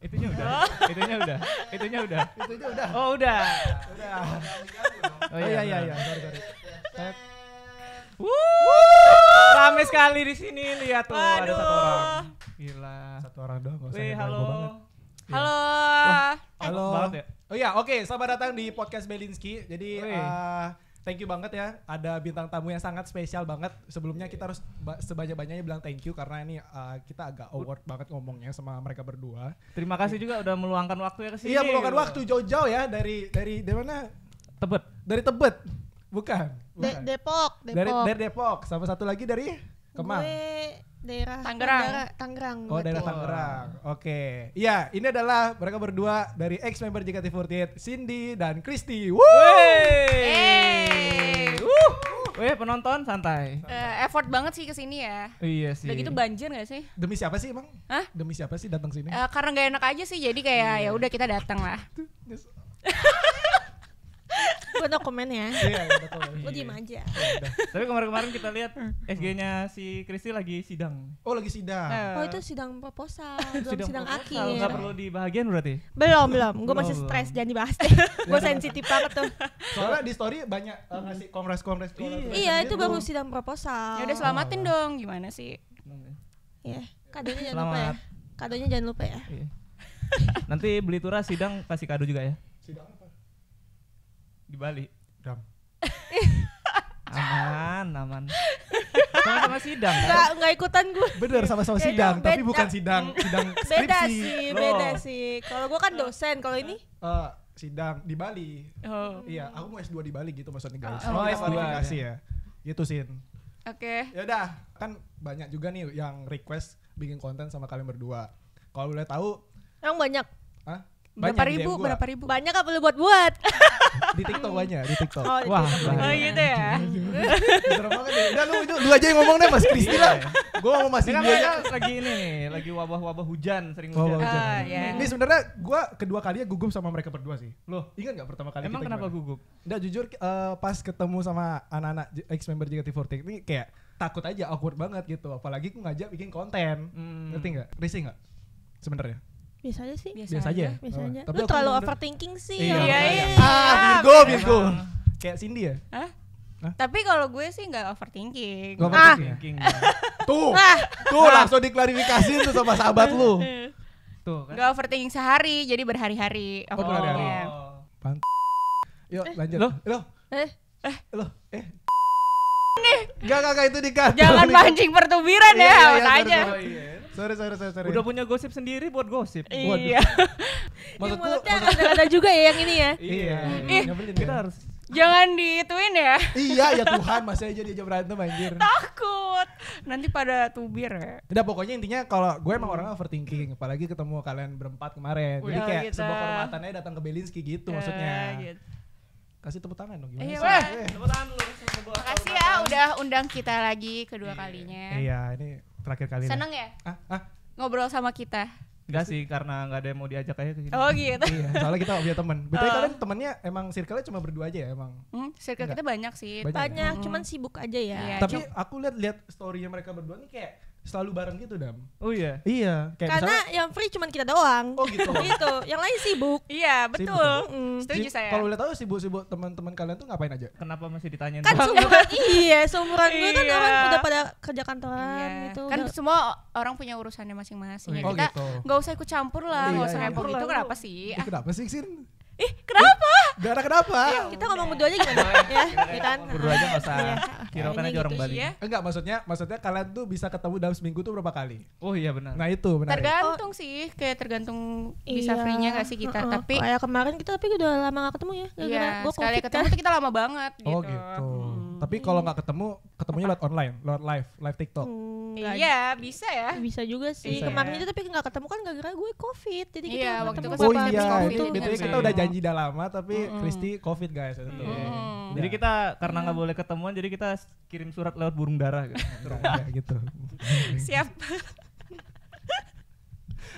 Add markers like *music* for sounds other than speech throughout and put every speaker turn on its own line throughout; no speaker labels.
Itunya udah. Oh. Itunya udah. Itunya udah. Itunya udah. Oh, udah. Udah. Oh iya oh, iya, iya iya, sorry sorry. Wuh, rame sekali di sini lihat tuh Waduh. ada satu orang. Gila. Satu orang doang. Wih, halo. Iya.
Halo. Wah, eh, halo. Oh ya? Oh iya, oke, okay, selamat datang di podcast Belinsky. Jadi uh, thank you banget ya. Ada bintang tamu yang sangat spesial banget. Sebelumnya kita harus sebanyak-banyaknya bilang thank you karena ini uh, kita agak award banget ngomongnya sama mereka berdua. Terima kasih juga udah meluangkan waktu ya kesini Iya, meluangkan waktu jauh-jauh ya dari dari dari mana? Tebet. Dari Tebet. Bukan. bukan. De Depok, Depok. Dari, dari Depok. Sama satu lagi dari Kemang
daerah Tangerang. Tangerang.
Oh, daerah Tangerang. Oke. Okay. Iya, ini adalah mereka berdua dari ex member JKT48, Cindy dan Kristi. Woo! Hey!
penonton santai.
Uh, effort banget sih ke sini ya.
Iya sih. Udah gitu banjir gak sih? Demi siapa sih emang?
Hah? Demi siapa sih datang sini? Uh,
karena gak enak aja sih, jadi kayak yeah. ya iya. udah kita datang lah. *laughs* *laughs* gue komen ya iya,
iya, gue iya, diem
aja
tapi kemarin-kemarin kita lihat hmm. SG-nya si Kristi lagi sidang oh lagi sidang oh eh. itu
sidang proposal *laughs* belum sidang, akhir nggak perlu
dibahagian berarti belum belum gue masih stres jangan dibahas deh *laughs* gue
sensitif banget tuh soalnya di story banyak ngasih kongres-kongres iya itu baru sidang proposal ya udah selamatin
dong gimana sih
ya kadonya jangan
lupa ya kadonya jangan lupa ya
nanti beli turah sidang kasih kado juga ya di Bali Dam *laughs* aman aman *laughs* sama-sama sidang nggak kan? nggak ikutan gue bener sama-sama sidang beda. tapi bukan
sidang sidang skripsi beda sih Loh. beda
sih kalau gue kan dosen kalau ini
uh, sidang di Bali oh. iya aku mau S2 di Bali gitu maksudnya guys oh, oh S2 kualifikasi ya. ya gitu sih Oke. Okay. Ya udah, kan banyak juga nih yang request bikin konten sama kalian berdua. Kalau boleh tahu, yang banyak. Hah? Banyak berapa ribu? Gua. Berapa ribu? Banyak apa lu buat-buat? *laughs* di TikTok banyak, di TikTok. Oh, Wah, banyak. oh
gitu ya. Iya, iya.
*laughs*
Udah lu, lu, lu aja yang ngomong deh Mas Kristi lah. Gue mau masih dia aja. Lagi ini nih, lagi wabah-wabah hujan, sering hujan. Oh, hujan. Uh, yeah. Iya. Ini sebenarnya gue kedua kali ya gugup sama mereka berdua sih. lo ingat nggak pertama kali Emang kenapa gimana? gugup? Nggak, jujur uh, pas ketemu sama anak-anak ex-member JKT48 ini kayak takut aja awkward banget gitu. Apalagi gue ngajak bikin konten. Hmm. Ngerti nggak Risih nggak Sebenarnya. Biasa aja sih. Biasa, Biasa aja. aja. Biasa aja. Tapi Lu terlalu overthinking sih. Iya, iya. iya. Gitu. Ah, Virgo, iya. Virgo. Kayak Cindy ya?
Hah? Hah? Tapi kalau gue sih nggak overthinking. Gak ah.
overthinking. *laughs* Ah. tuh, tuh langsung diklarifikasi tuh sama sahabat lu. *laughs* Iya. Tuh
kan.
Gak overthinking sehari, jadi berhari-hari. Oh, berhari-hari. Oh. Pant
Yuk, eh. lanjut. Loh, loh. Eh, eh, loh, eh. eh. Nih. Gak, gak, gak itu dikat. Jangan mancing pertubiran ya, iya, iya, aja. Oh, iya, iya sorry, sorry,
sorry, sorry. Udah punya gosip sendiri buat gosip. Iya. *laughs*
Maksudku, mulutnya ada juga ya yang ini ya. Iya.
Eh, kita harus
Jangan dituin ya. iya ya Tuhan masih
aja diajak berantem anjir.
Takut. Nanti pada tubir ya.
Udah pokoknya intinya kalau gue emang orang overthinking apalagi ketemu kalian berempat kemarin. Jadi iya, kayak gitu. sebuah kehormatannya datang ke Belinski gitu maksudnya. Gitu. Kasih tepuk tangan dong gimana Iya, sih? Eh.
Tepuk tangan dulu. Makasih ya udah
undang kita lagi kedua kalinya.
Iya, ini terakhir kali. Seneng
ya? Ah, ah.
Ngobrol sama kita.
Enggak sih karena nggak ada yang mau diajak aja ke sini. Oh gitu. iya, soalnya kita punya teman. *laughs* Betul oh. kalian temennya emang circle-nya cuma berdua aja ya emang.
Hmm, circle Enggak. kita banyak sih. Banyak, ya? banyak ya? cuman sibuk
aja ya. Iya, Tapi aku lihat-lihat story-nya mereka berdua nih kayak selalu bareng gitu dam oh iya iya kayak karena misalnya, yang free cuma kita doang oh gitu *laughs* gitu yang lain sibuk iya betul sibuk, mm. setuju si, saya kalau boleh tahu sibuk-sibuk teman-teman kalian tuh ngapain aja kenapa masih ditanya kan seumuran
*laughs* iya seumuran gue kan iya. orang udah pada kerja kantoran iya. gitu kan semua orang punya urusannya
masing-masing ya oh, kita gitu.
nggak gitu. usah ikut campur lah iya, nggak iya, usah iya, campur itu kenapa sih ah. kenapa sih sih Ih,
kenapa? Gara kenapa? Ya, kita ngomong berdua aja gimana? ya, kita gitu kan? Berdua aja enggak usah. Iya. kan aja orang gitu Bali. Ya. Enggak, maksudnya maksudnya kalian tuh bisa ketemu dalam seminggu tuh berapa kali? Oh iya benar. Nah, itu benar. Tergantung
oh. sih, kayak tergantung bisa iya. free-nya gak sih kita, uh -uh. tapi kayak kemarin kita tapi udah lama gak ketemu ya. Iya, sekali ketemu kan. tuh kita lama banget
gitu. Oh gitu. gitu. Hmm tapi kalau nggak ketemu, ketemunya lewat online, lewat live, live TikTok. Hmm,
iya, bisa ya. Bisa juga sih. Bisa Kemarin ya. itu tapi nggak ketemu kan gara-gara gue COVID. Jadi kita iya, waktu itu Oh iya, gitu.
COVID Jadi gitu kita udah janji udah
lama tapi mm. Christy COVID guys itu. Ya, mm. Mm. Jadi kita karena nggak iya. boleh ketemuan jadi kita kirim surat lewat burung darah gitu. *laughs* gitu. Siap. *laughs*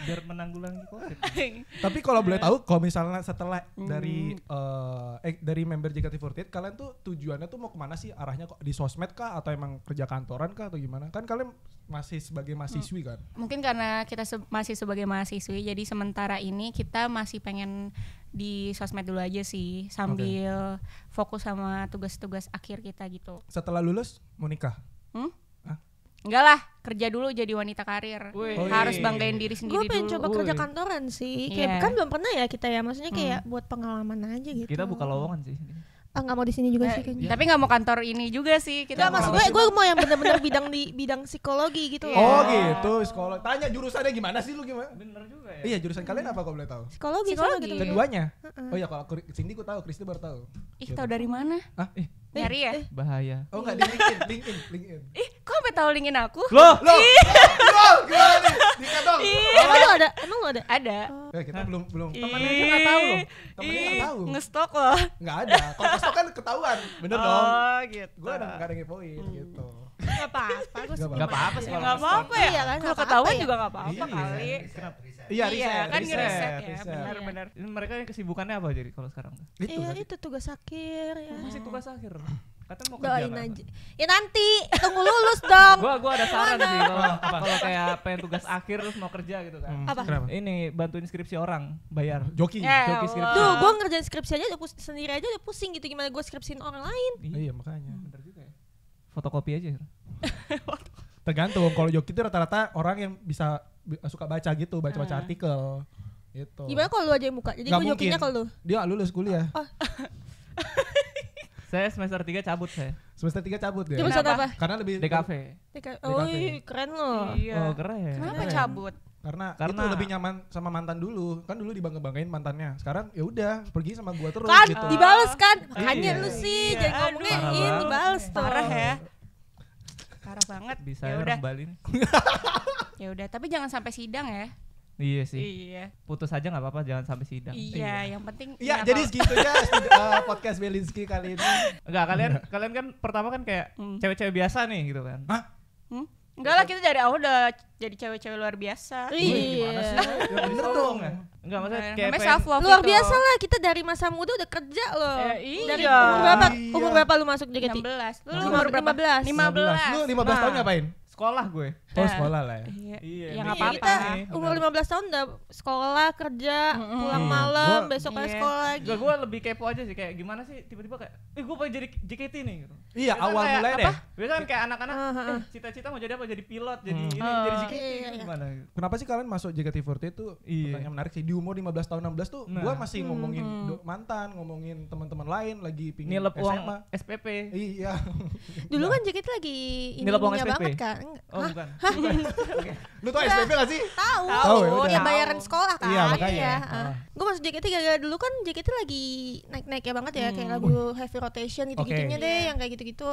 biar menanggulangi covid. *laughs* Tapi kalau boleh iya. tahu
kalau misalnya setelah hmm. dari uh, eh dari member JKT48 kalian tuh tujuannya tuh mau kemana sih arahnya kok di sosmed kah atau emang kerja kantoran kah atau gimana? Kan kalian masih sebagai mahasiswi hmm. kan? Mungkin karena
kita se masih sebagai mahasiswi jadi sementara ini kita masih pengen di sosmed dulu aja sih sambil okay. fokus sama tugas-tugas akhir kita gitu.
Setelah lulus mau nikah? Hmm?
enggak lah kerja dulu jadi wanita karir Wee. Oh, harus iya. banggain diri sendiri gue pengen coba kerja kantoran sih kayak yeah. kan belum pernah ya kita ya maksudnya hmm. kayak hmm. buat pengalaman aja gitu
kita buka lowongan sih
ah nggak mau di sini juga eh, sih kayaknya. Tapi nggak mau kantor ini juga sih. Kita nggak, maksud gue, gue mau yang benar-benar bidang di bidang psikologi gitu. Yeah. Oh gitu,
psikologi. Tanya jurusannya gimana sih lu gimana? Bener juga ya. Iya jurusan kalian apa kau boleh tahu? Psikologi. Psikologi. Gitu. Keduanya. Uh -uh. Oh ya kalau Cindy gue tahu, Kristi baru tahu. Ih gitu. tahu dari mana? Ah, eh. Eh, Nyari ya? Eh. bahaya. Oh enggak di LinkedIn, LinkedIn,
LinkedIn. Ih, kok sampai tahu LinkedIn aku? Lo, lo, lo, gimana nih? dikatong dong. Emang
ada? Emang ada? Ada. Eh, kita belum belum temannya aja enggak tahu loh. Temannya enggak tahu. Ngestok loh. Enggak ada. Kalau ngestok kan ketahuan. Bener oh, dong. Oh, gitu. Gua ada enggak ada ngepoin hmm. gitu. Gak
apa-apa, gue Gak apa-apa sih. Gak apa-apa
ya. Iya kan, Kalau ketahuan ya? juga gak apa-apa
iya. kali. Iya, iya riset. kan riset, riset, ya, riset. benar iya. Mereka yang kesibukannya apa jadi kalau sekarang? Itu, iya, itu tugas akhir ya. Masih tugas akhir. Katanya mau kerja Doain kan, aja.
Ya nanti tunggu lulus dong. gua gua ada saran sih kalau kalau
kayak pengen tugas akhir terus mau kerja gitu kan. Hmm, apa? Kenapa? Ini bantuin skripsi orang, bayar. Joki, eh, joki skripsi. Tuh, gua
ngerjain skripsi aja udah sendiri aja udah pusing gitu gimana gua skripsiin orang lain.
Iya, iya. makanya. Hmm. Bener juga ya. Fotokopi aja. *laughs* Tergantung kalau joki itu rata-rata orang yang bisa suka baca gitu, baca-baca ah. artikel. Gitu. Gimana
kalau lu aja yang buka? Jadi gue jokinya kalau lu.
Dia lulus kuliah. Oh. saya semester 3 cabut saya. Semester 3 cabut ya. Cabut apa? Karena lebih di kafe.
oh, iya, keren loh. Iya. Oh,
keren. Kenapa cabut? Karena, karena itu lebih nyaman sama mantan dulu. Kan dulu dibangga-banggain mantannya. Sekarang ya udah pergi sama gua terus kan, gitu. dibales kan. Makanya iya. lu sih iya. jangan ngomongin ini dibales tuh. Parah ya
parah banget. Bisa ya udah. *laughs* ya udah, tapi jangan sampai sidang
ya. Iya sih. Iya. Putus aja nggak apa-apa, jangan sampai sidang. Iya, iya. yang penting. Iya, ya jadi segitu ya uh, *laughs* podcast Belinski kali ini. Enggak, kalian iya. kalian kan pertama kan kayak hmm. cewek-cewek hmm. biasa nih gitu kan. Hah?
Hmm? Enggak lah kita dari awal udah jadi cewek-cewek luar biasa.
Iya. *laughs* Ya, bener dong. Ya? Enggak maksudnya kayak Namanya self love gitu. Luar gitu. biasa
lah kita dari masa muda udah kerja loh. Eh, iya. Dari umur berapa? Iya. Umur berapa lu masuk JKT? 16. Lu umur berapa? 15. 15. Nah, lu 15 nah. tahun ngapain?
Sekolah gue. Oh nah, sekolah lah ya. Iya.
iya.
Ya, apa-apa. Kita umur
15 tahun udah sekolah, kerja, mm-hmm. pulang iya. malam, besoknya besok iya. sekolah lagi. Gak, gue lebih kepo aja sih kayak gimana sih tiba-tiba kayak eh gue pengen jadi JKT nih gitu. Iya, awal kayak, mulai deh. Biasanya kan kayak anak-anak eh, eh, eh. eh, cita-cita mau jadi apa? Jadi pilot, hmm. jadi ini, jadi JKT iya, iya, gitu, iya. gimana
Kenapa sih kalian masuk JKT48 itu iya. pertanyaan menarik sih. Di umur 15 tahun 16 tuh nah. masih ngomongin hmm. do- mantan, ngomongin teman-teman lain lagi pingin Nilep SMA. uang SPP. Iya. Dulu nah. kan
JKT lagi ini banget kan. Oh bukan. *laughs*
Lu tau SPP gak sih?
Tahu. Tahu ya, ya bayaran sekolah iya, kan. Iya, makanya. Ya. Uh. Gue masuk JKT gara-gara dulu kan JKT lagi naik-naik ya banget ya hmm. kayak lagu heavy rotation gitu-gitunya okay. deh yeah. yang kayak gitu-gitu.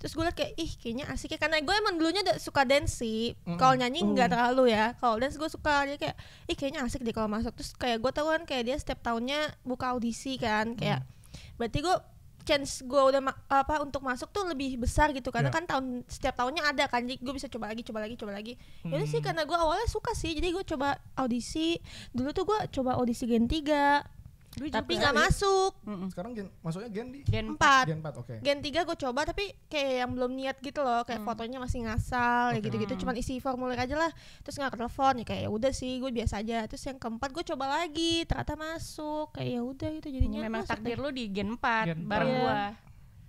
Terus gue liat kayak ih kayaknya asik ya karena gue emang dulunya suka dance sih. Mm. Kalau nyanyi mm. nggak gak terlalu ya. Kalau dance gue suka dia kayak ih kayaknya asik deh kalau masuk. Terus kayak gue tau kan kayak dia setiap tahunnya buka audisi kan kayak mm. berarti gue chance gue udah ma- apa untuk masuk tuh lebih besar gitu karena yeah. kan tahun setiap tahunnya ada kan jadi gue bisa coba lagi coba lagi coba lagi ya sih hmm. karena gue awalnya suka sih jadi gue coba audisi dulu tuh gue coba audisi gen 3
tapi nggak
masuk. Mm-mm. Sekarang gen, masuknya gen di gen 4. Gen 4, oke. Okay. Gen 3 gue coba tapi kayak yang belum niat gitu loh, kayak mm. fotonya masih ngasal okay. ya gitu-gitu, mm. cuman isi formulir aja lah. Terus nggak telepon ya kayak ya udah sih, gue biasa aja. Terus yang keempat gue coba lagi, ternyata masuk. Kayak ya udah gitu jadinya. Mm, memang takdir lu di gen 4 gen bareng yeah. gua. Iya.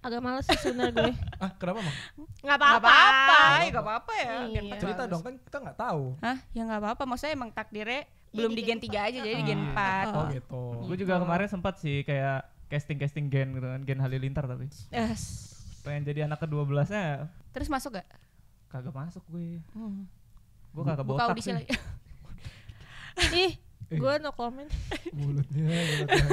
Agak males sih sebenarnya gue.
*laughs* ah, kenapa mah?
nggak apa-apa. nggak apa-apa, ya. apa-apa ya. Iya. Cerita dong kan kita nggak tahu. Hah? Ya nggak apa-apa, maksudnya emang takdirnya belum di, gen 3 aja jadi di ah. gen 4 iya. oh gitu, oh,
gitu. gue juga kemarin sempat sih kayak casting casting gen gitu kan gen halilintar tapi yes. pengen jadi anak ke 12 nya terus masuk gak kagak masuk gue hmm. gue kagak botak Buka sih *laughs*
ih eh. gue no comment
mulutnya, mulutnya.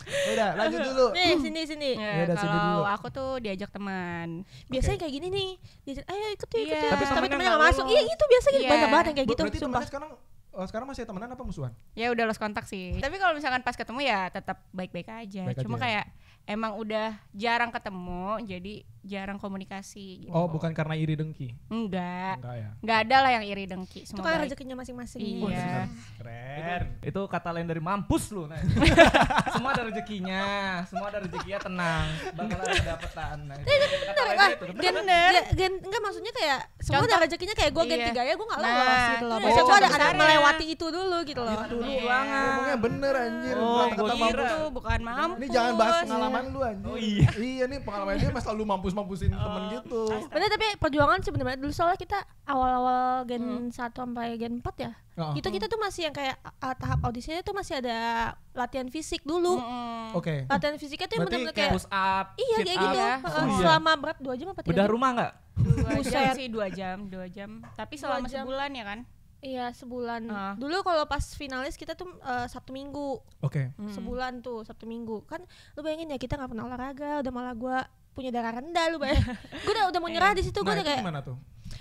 *laughs* udah lanjut dulu nih sini sini ya, iya, kalau aku tuh diajak teman biasanya okay. kayak gini nih diajak ayo ikut yuk ikut yeah. Iya. tapi temennya nggak masuk iya itu biasanya yeah. banyak banget yang kayak gitu berarti sumpah sekarang Oh, sekarang
masih temenan apa musuhan?
Ya udah los kontak sih. Tapi kalau misalkan pas ketemu
ya tetap baik-baik
aja. Baik Cuma aja. kayak emang udah jarang ketemu jadi jarang komunikasi
gitu. Oh, bukan karena iri dengki.
Enggak. Enggak ya. Enggak ada lah yang iri dengki. Semua itu kan rezekinya masing-masing.
Iya. Keren. Itu, itu kata lain dari mampus lu. Nah. *laughs* semua ada rezekinya, semua ada rezekinya tenang, bakal ada dapetan. Nah, kan kata lain itu.
Bener. Gen, enggak maksudnya kayak semua ada rezekinya kayak gue gen iya. tiga ya gue nggak lolos nah, gitu loh. Maksudnya gue ada melewati itu dulu gitu loh. Dulu iya. banget. Ngomongnya bener anjir. Oh, kata mampus. Bukan mampus. Ini jangan bahas pengalaman kan lu anjir?
Oh iya. *laughs* iya nih pengalaman dia mas selalu mampus-mampusin oh. temen gitu.
Benar tapi perjuangan sih benar. dulu soalnya kita awal-awal gen hmm. 1 sampai gen 4 ya. Uh Itu kita tuh masih yang kayak uh, tahap audisinya tuh masih ada latihan fisik dulu. Hmm. Oke. Okay. Latihan fisiknya tuh benar-benar kayak push
up, iya kayak gitu. up. gitu. Ya. Oh, iya. Selama
berat 2 jam apa 3 Bedah rumah enggak? Dua jam sih, dua jam, dua jam. Tapi selama sebulan ya kan? Iya sebulan. Uh. Dulu kalau pas finalis kita tuh uh, Sabtu Minggu. Oke. Okay. Hmm. Sebulan tuh satu Minggu. Kan lu bayangin ya kita nggak pernah olahraga, udah malah gua punya darah rendah lu bayangin. *laughs* gua udah udah mau nyerah iya. di situ gua nah, udah kayak. Mana tuh?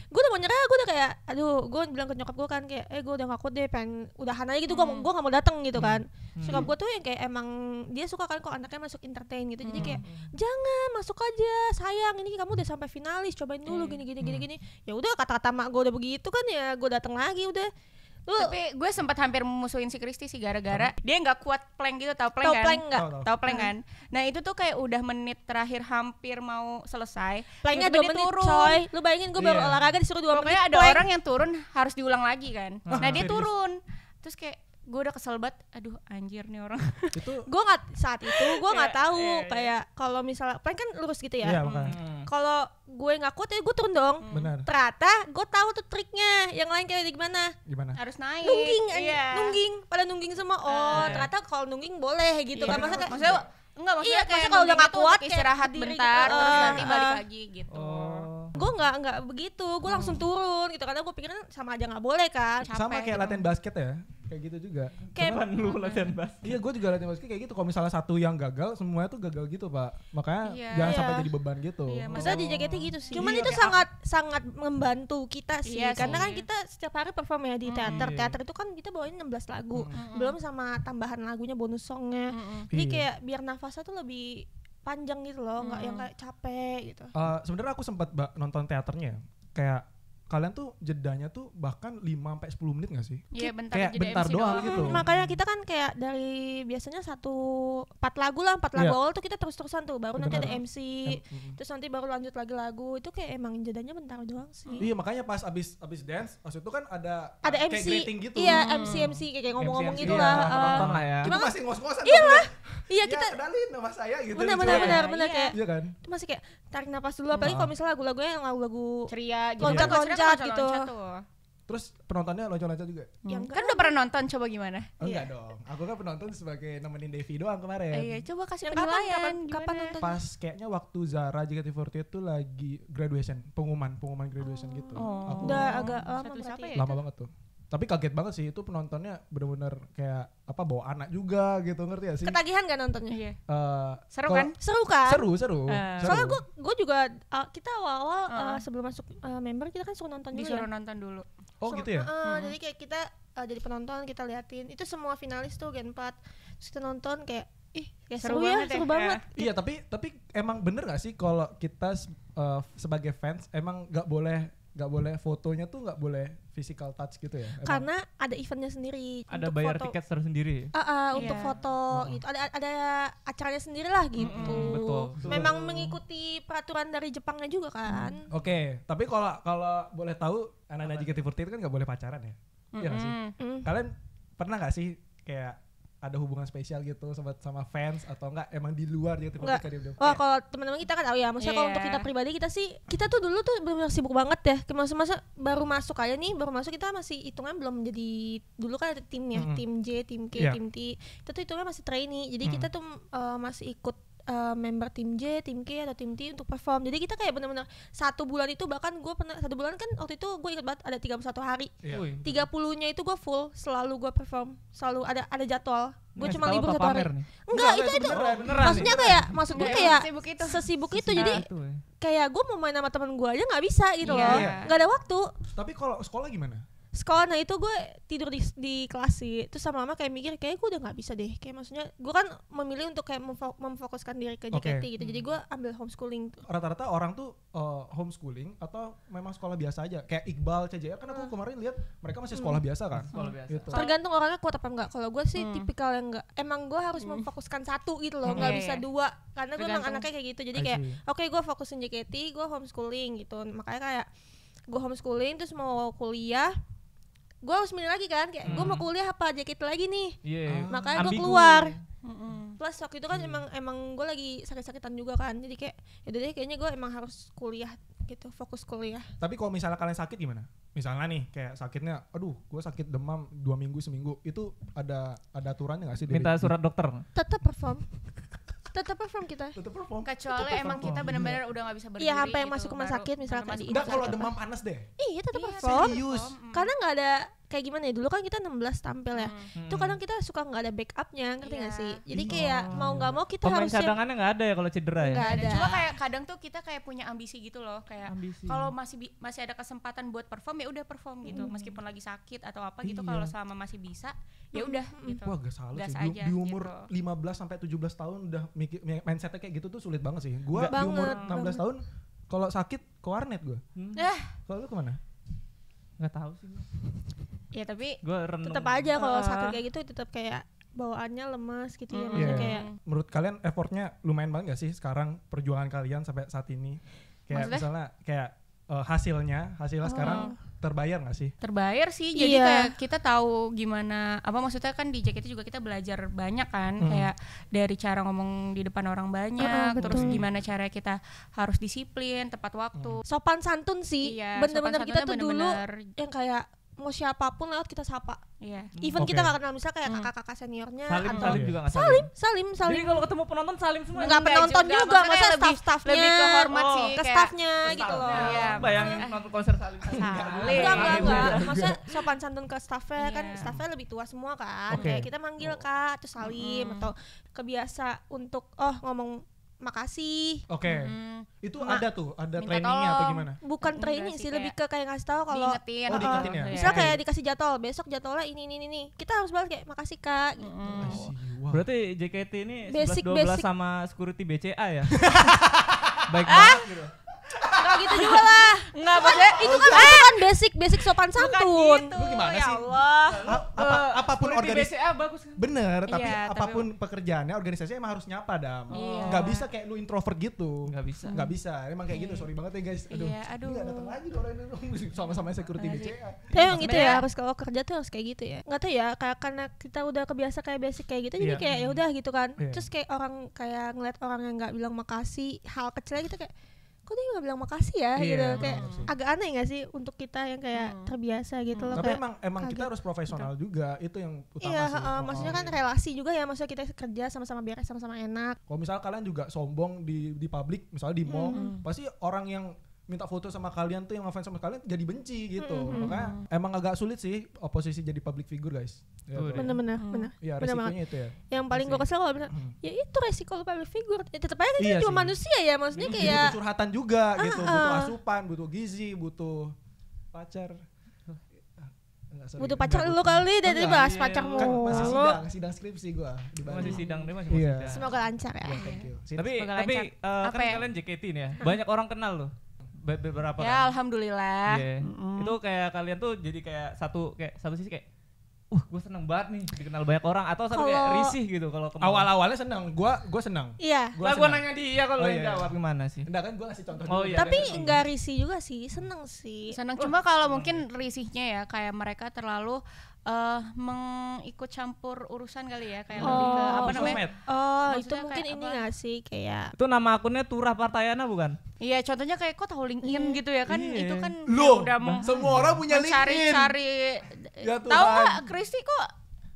gue udah mau nyerah gue udah kayak aduh gue bilang ke nyokap gue kan kayak eh gue udah gak deh pengen udahan aja gitu gue hmm. gue gak mau dateng gitu hmm. kan hmm. nyokap gue tuh yang kayak emang dia suka kan kok anaknya masuk entertain gitu hmm. jadi kayak jangan masuk aja sayang ini kamu udah sampai finalis cobain dulu iya. gini gini gini hmm. gini ya udah kata-kata mak gue udah begitu kan ya gue datang lagi udah Uh. tapi gue sempat hampir musuhin si Kristi sih gara-gara dia nggak kuat plank gitu tau plank tau kan plank gak? tau, tau plank kan nah itu tuh kayak udah menit terakhir hampir mau selesai planknya dua menit turun. coy lu bayangin gue baru iya. olahraga disuruh dua Pokoknya menit pokoknya ada plank. orang yang turun harus diulang lagi kan nah, nah dia turun terus kayak gue udah kesel banget aduh anjir nih orang *laughs* *laughs* gue nggak saat itu gue nggak iya, iya, tahu iya, kayak kalau misalnya paling kan lurus gitu ya yeah, hmm. kalau gue nggak kuat ya gue turun dong hmm. Bener. ternyata gue tahu tuh triknya yang lain kayak gimana gimana harus naik nungging yeah. nungging pada nungging semua ah, oh uh, ternyata kalau nungging boleh gitu yeah. kan maksudnya, kayak, maksudnya Enggak maksudnya iya, kayak kalau udah gak kuat istirahat bentar gitu. terus oh. nanti balik ah. lagi gitu. Oh gue nggak nggak begitu gue langsung hmm. turun gitu karena gue pikirin sama aja nggak boleh kan capek, sama kayak gitu.
latihan basket ya kayak gitu juga kayak lu latihan basket iya gue juga latihan basket kayak gitu kalau misalnya satu yang gagal semuanya tuh gagal gitu pak makanya yeah. jangan yeah. sampai iya. jadi beban gitu yeah, oh. maksudnya oh. di
JKT gitu sih cuman yeah. itu sangat sangat membantu kita sih yeah, karena so, kan yeah. kita setiap hari perform ya di mm. teater iya. teater itu kan kita bawain 16 lagu mm. belum sama tambahan lagunya bonus songnya mm. jadi iya. kayak biar nafasnya tuh lebih panjang gitu loh nggak hmm. yang kayak capek gitu
uh, sebenarnya aku sempat nonton teaternya kayak kalian tuh jedanya tuh bahkan 5 sampai 10 menit gak sih? Iya, bentar kayak jeda bentar MC doang, doang gitu. Hmm, makanya
kita kan kayak dari biasanya satu empat lagu lah, empat lagu yeah. awal tuh kita terus-terusan tuh baru Bener. nanti ada MC, mm-hmm. terus nanti baru lanjut lagi lagu. Itu kayak emang jedanya bentar doang sih. Iya,
makanya pas abis abis dance, pas itu kan ada ada kayak MC, gitu. Iya, hmm. MC MC
kayak, ngomong-ngomong iya, gitu iya, lah. Nonton ah. ya. Cuma itu masih ngos-ngosan. Iya lah iya ya, kita ya, kenalin nama saya gitu benar benar benar benar iya. kayak iya kan masih kayak tarik napas dulu apalagi kalau misalnya lagu-lagunya yang lagu-lagu ceria gitu loncat-loncat kan gitu
Terus penontonnya loncat-loncat juga?
Ya, hmm. kan udah pernah nonton, coba gimana? Oh, enggak
iya. dong, aku kan penonton sebagai nemenin Devi doang kemarin Iya,
coba kasih penilaian Kapan, kapan, kapan nonton? Pas
kayaknya waktu Zara JKT48 itu lagi graduation, pengumuman, pengumuman graduation oh. gitu oh. Aku udah agak
lama ya? Lama
banget tuh tapi kaget banget sih itu penontonnya bener-bener kayak apa bawa anak juga gitu ngerti ya sih ketagihan
gak nontonnya ya
uh, seru kan seru kan seru seru, uh. seru. soalnya gue
gue juga uh, kita awal-awal uh. uh, sebelum masuk uh, member kita kan suka nonton disuruh dulu ya? nonton dulu oh so, gitu ya uh, jadi kayak kita uh, jadi penonton kita liatin itu semua finalis tuh gen 4 terus kita nonton kayak ih ya seru, seru ya banget ya. seru ya. banget
iya tapi tapi emang bener gak sih kalau kita uh, sebagai fans emang nggak boleh nggak boleh fotonya tuh nggak boleh physical touch gitu ya? Emang? Karena
ada eventnya sendiri. Ada bayar foto. tiket
tersendiri. Uh, uh,
yeah. untuk foto uh. gitu. Ada ada acaranya sendiri lah gitu. Mm -hmm, betul. Memang mengikuti peraturan dari Jepangnya juga kan.
Oke, okay. tapi kalau kalau boleh tahu anak-anak jika itu kan nggak boleh pacaran ya? Iya mm -hmm. sih. Mm -hmm. Kalian pernah nggak sih kayak ada hubungan spesial gitu sama sama fans atau enggak emang di luar gitu dia belum
oh kalau teman-teman kita kan oh ya maksudnya yeah. kalau untuk iya. kita pribadi kita sih kita tuh dulu tuh belum sibuk banget ya ke masa masa baru masuk aja nih baru masuk kita masih hitungan belum jadi dulu kan ada tim ya mm -hmm. tim J tim K yeah. tim T itu tuh hitungnya masih trainee jadi mm -hmm. kita tuh uh, masih ikut uh, member tim J, tim K atau tim T untuk perform. Jadi kita kayak benar-benar satu bulan itu bahkan gue pernah satu bulan kan waktu itu gue ikut banget ada 31 hari. Iya. Tiga yeah. puluhnya itu gue full, selalu gue perform, selalu ada ada jadwal. Gue nah, cuma libur satu hari. Enggak, itu itu. Beneran, maksudnya beneran kayak maksud gue iya. kayak sesibuk itu. Sesibuk itu jadi ya. kayak gue mau main sama teman gue aja nggak bisa gitu yeah. loh. Nggak yeah. ada waktu.
Tapi kalau sekolah gimana?
sekolah nah itu gue tidur di, di kelas sih terus sama mama kayak mikir kayak gue udah nggak bisa deh kayak maksudnya gue kan memilih untuk kayak memfokuskan diri ke JKT okay. gitu jadi hmm. gue ambil homeschooling
rata-rata orang tuh uh, homeschooling atau memang sekolah biasa aja kayak Iqbal CJR ya? kan aku ah. kemarin lihat mereka masih hmm. sekolah hmm. biasa kan sekolah biasa gitu. tergantung
orangnya kuat apa enggak kalau gue sih hmm. tipikal yang enggak emang gue harus hmm. memfokuskan satu gitu loh hmm. nggak hmm. bisa iya. dua karena gue emang anaknya kayak gitu jadi kayak oke okay, gue fokusin JKT gue homeschooling gitu makanya kayak gue homeschooling terus mau kuliah gue harus milih lagi kan kayak hmm. gue mau kuliah apa jaket lagi nih yeah. oh. Iya. makanya gue keluar mm-hmm. plus waktu itu kan yeah. emang emang gue lagi sakit-sakitan juga kan jadi kayak ya deh kayaknya gue emang harus kuliah gitu fokus kuliah
tapi kalau misalnya kalian sakit gimana misalnya nih kayak sakitnya aduh gue sakit demam dua minggu seminggu itu ada ada aturannya gak sih minta dari, surat dokter
tetap perform tetap perform kita tetap perform kecuali tetap emang perform. kita benar-benar udah nggak bisa iya, berdiri iya apa yang gitu, masuk rumah sakit misalkan enggak kalau demam panas deh iya tetap iya, perform serius. karena nggak ada kayak gimana ya dulu kan kita 16 tampil ya hmm. itu kadang kita suka nggak ada backupnya ngerti nggak yeah. sih jadi hmm. kayak mau nggak mau kita Pemain harus cadangannya
nggak ada ya kalau cedera ya gak ada. cuma
kayak kadang tuh kita kayak punya ambisi gitu loh kayak kalau masih masih ada kesempatan buat perform ya udah perform gitu hmm. meskipun lagi sakit atau apa gitu iya. kalau selama masih bisa ya hmm. udah gitu wah gak salah gas sih aja, di, umur
gitu. 15 sampai 17 tahun udah mikir mindsetnya kayak gitu tuh sulit banget sih gua banget, di umur 16 tahun kalau sakit ke warnet gua hmm. eh. kalau lu kemana nggak tahu sih
ya tapi tetap aja kalau uh. sakit kayak gitu tetap kayak bawaannya lemas gitu mm. ya maksudnya yeah. kayak
menurut kalian effortnya lumayan banget gak sih sekarang perjuangan kalian sampai saat ini kayak maksudnya? misalnya kayak uh, hasilnya hasilnya oh. sekarang terbayar gak sih?
Terbayar sih, jadi iya. kayak kita tahu gimana apa maksudnya kan di jaketnya juga kita belajar banyak kan hmm. kayak dari cara ngomong di depan orang banyak, uh, terus gimana cara kita harus disiplin, tepat waktu. Hmm. Sopan santun sih, iya, bener iya, kita tuh bener -bener dulu yang kayak mau siapapun lewat kita sapa. Yeah. Even okay. kita gak kenal misal kayak hmm. kakak-kakak seniornya salim, atau salim
juga
salim.
Salim, salim. Jadi kalau ketemu penonton salim semua. Enggak penonton juga, juga. masa staff-staffnya. Lebih ke hormat oh, sih ke staffnya gitu loh. Iya. Bayangin nonton konser salim. Salim. Enggak, enggak, enggak. Maksudnya sopan santun ke staffnya kan iya. staffnya lebih tua semua kan. Kayak kita manggil oh. Kak, atau salim hmm. atau kebiasa untuk oh ngomong makasih. Oke. Okay.
Hmm. Itu Ma ada tuh, ada trainingnya atau gimana?
Bukan Enggak training sih, lebih ke kayak ngasih tahu kalau diingetin. Oh, diingetin ya. misalnya kayak dikasih jadwal, besok jadwalnya ini ini ini. Kita harus balas kayak makasih Kak gitu. Hmm.
Wow. Berarti JKT ini basic, 12 basic. sama security BCA ya? *laughs* Baik
ah? gitu gitu juga lah. Enggak kan maksudnya itu kan itu kan
basic basic sopan santun. Gitu. Lu gimana ya sih? Ya
Allah. Apa, eh, apapun organisasi bagus kan. Bener, tapi iya,
apapun pekerjaannya organisasi emang harus nyapa dam. Enggak iya. bisa kayak lu introvert gitu. Enggak bisa. Enggak bisa. Emang kayak gitu. Iya. Sorry banget ya guys. Aduh. Iya, aduh. Enggak datang lagi orang ini *laughs* sama-sama security BCA.
Tapi emang gitu ya harus kalau kerja tuh harus kayak gitu ya. Enggak tahu ya kayak karena kita udah kebiasa kayak basic kayak gitu jadi kayak ya udah gitu kan. Terus kayak orang kayak ngeliat orang yang nggak bilang makasih hal kecilnya gitu kayak kok dia nggak bilang makasih ya yeah, gitu kayak agak aneh nggak sih untuk kita yang kayak hmm. terbiasa gitu hmm. loh tapi emang
emang kaget. kita harus profesional gitu. juga itu yang utama yeah, sih uh, oh, maksudnya kan iya.
relasi juga ya maksudnya kita kerja sama-sama beres sama-sama enak
kalau misalnya kalian juga sombong di di publik misalnya di mall hmm. pasti orang yang minta foto sama kalian tuh yang ngefans sama kalian jadi benci gitu. Mm-hmm. Makanya emang agak sulit sih oposisi jadi public figure guys. Ya, bener-bener, hmm. bener. Ya resikonya bener itu ya.
Yang paling iya gue kesel kalau bener, hmm. ya itu resiko public figure. Ya, tetap aja kan iya cuma manusia ya, maksudnya iya, kayak. Butuh
curhatan juga -uh. gitu, ah. butuh asupan, butuh gizi, butuh pacar. sorry. Butuh pacar lu kali deh tadi bahas iya, iya. lu Kan masih sidang, sidang skripsi gua di Bali. Masih sidang deh, masih, masih yeah. sidang. Semoga lancar
ya. Yeah, thank you. Tapi tapi uh, kan ya? kalian JKT nih ya. Banyak orang kenal loh beberapa ya kan?
alhamdulillah yeah.
mm. -hmm. itu kayak kalian tuh jadi kayak satu kayak satu sisi kayak uh gue seneng banget nih dikenal banyak orang atau sampai kayak risih gitu kalau awal awalnya seneng gue gue seneng iya lah gue nanya dia kalau oh, iya. jawab iya. gimana sih enggak kan gue ngasih contoh oh, iya, tapi nggak
risih juga sih seneng sih seneng cuma kalau mungkin risihnya ya kayak mereka terlalu uh, mengikut campur urusan kali ya kayak oh, lebih ke oh, apa namanya? Sosmed. Oh, Maksudnya itu mungkin ini apa? gak sih
kayak Itu nama akunnya Turah Partayana bukan?
Iya, contohnya kayak kok tahu LinkedIn hmm. gitu ya
kan yeah. itu kan Loh, udah mau semua orang punya LinkedIn. Cari-cari ya, tahu nggak
Kristi kok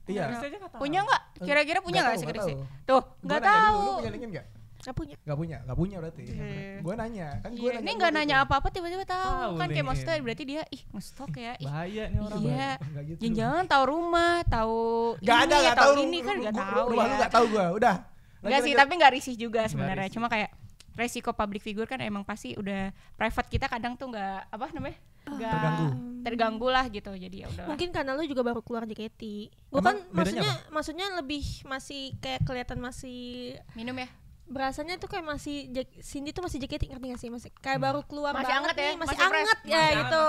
Iya. Punya nggak? Kira-kira punya nggak sih Kristi? Tuh, nggak tahu. punya LinkedIn enggak? Gak punya. Gak punya, gak punya berarti. Yeah. Gue nanya, kan gue yeah. nanya. Ini gak gitu.
nanya apa-apa tiba-tiba
tahu. kan nih. kayak maksudnya berarti dia ih ngestok ya. Ih.
Bahaya nih orang. Iya. Gitu Jangan-jangan tahu
rumah, tahu Gak ada, ya, gak tahu ini kan gak tahu. Rumah lu ya. gak tahu gue,
udah. Gak sih, tapi
gak risih juga sebenarnya. Cuma kayak resiko public figure kan emang pasti udah private kita kadang tuh nggak apa namanya ah. gak terganggu terganggu lah gitu jadi ya udah mungkin karena lu juga baru keluar JKT gue kan maksudnya apa? maksudnya lebih masih kayak kelihatan masih minum ya berasanya tuh kayak masih Cindy tuh masih JKT ngerti gak sih masih kayak hmm. baru keluar masih banget anget ya? nih, ya masih, masih ya masih gitu, gitu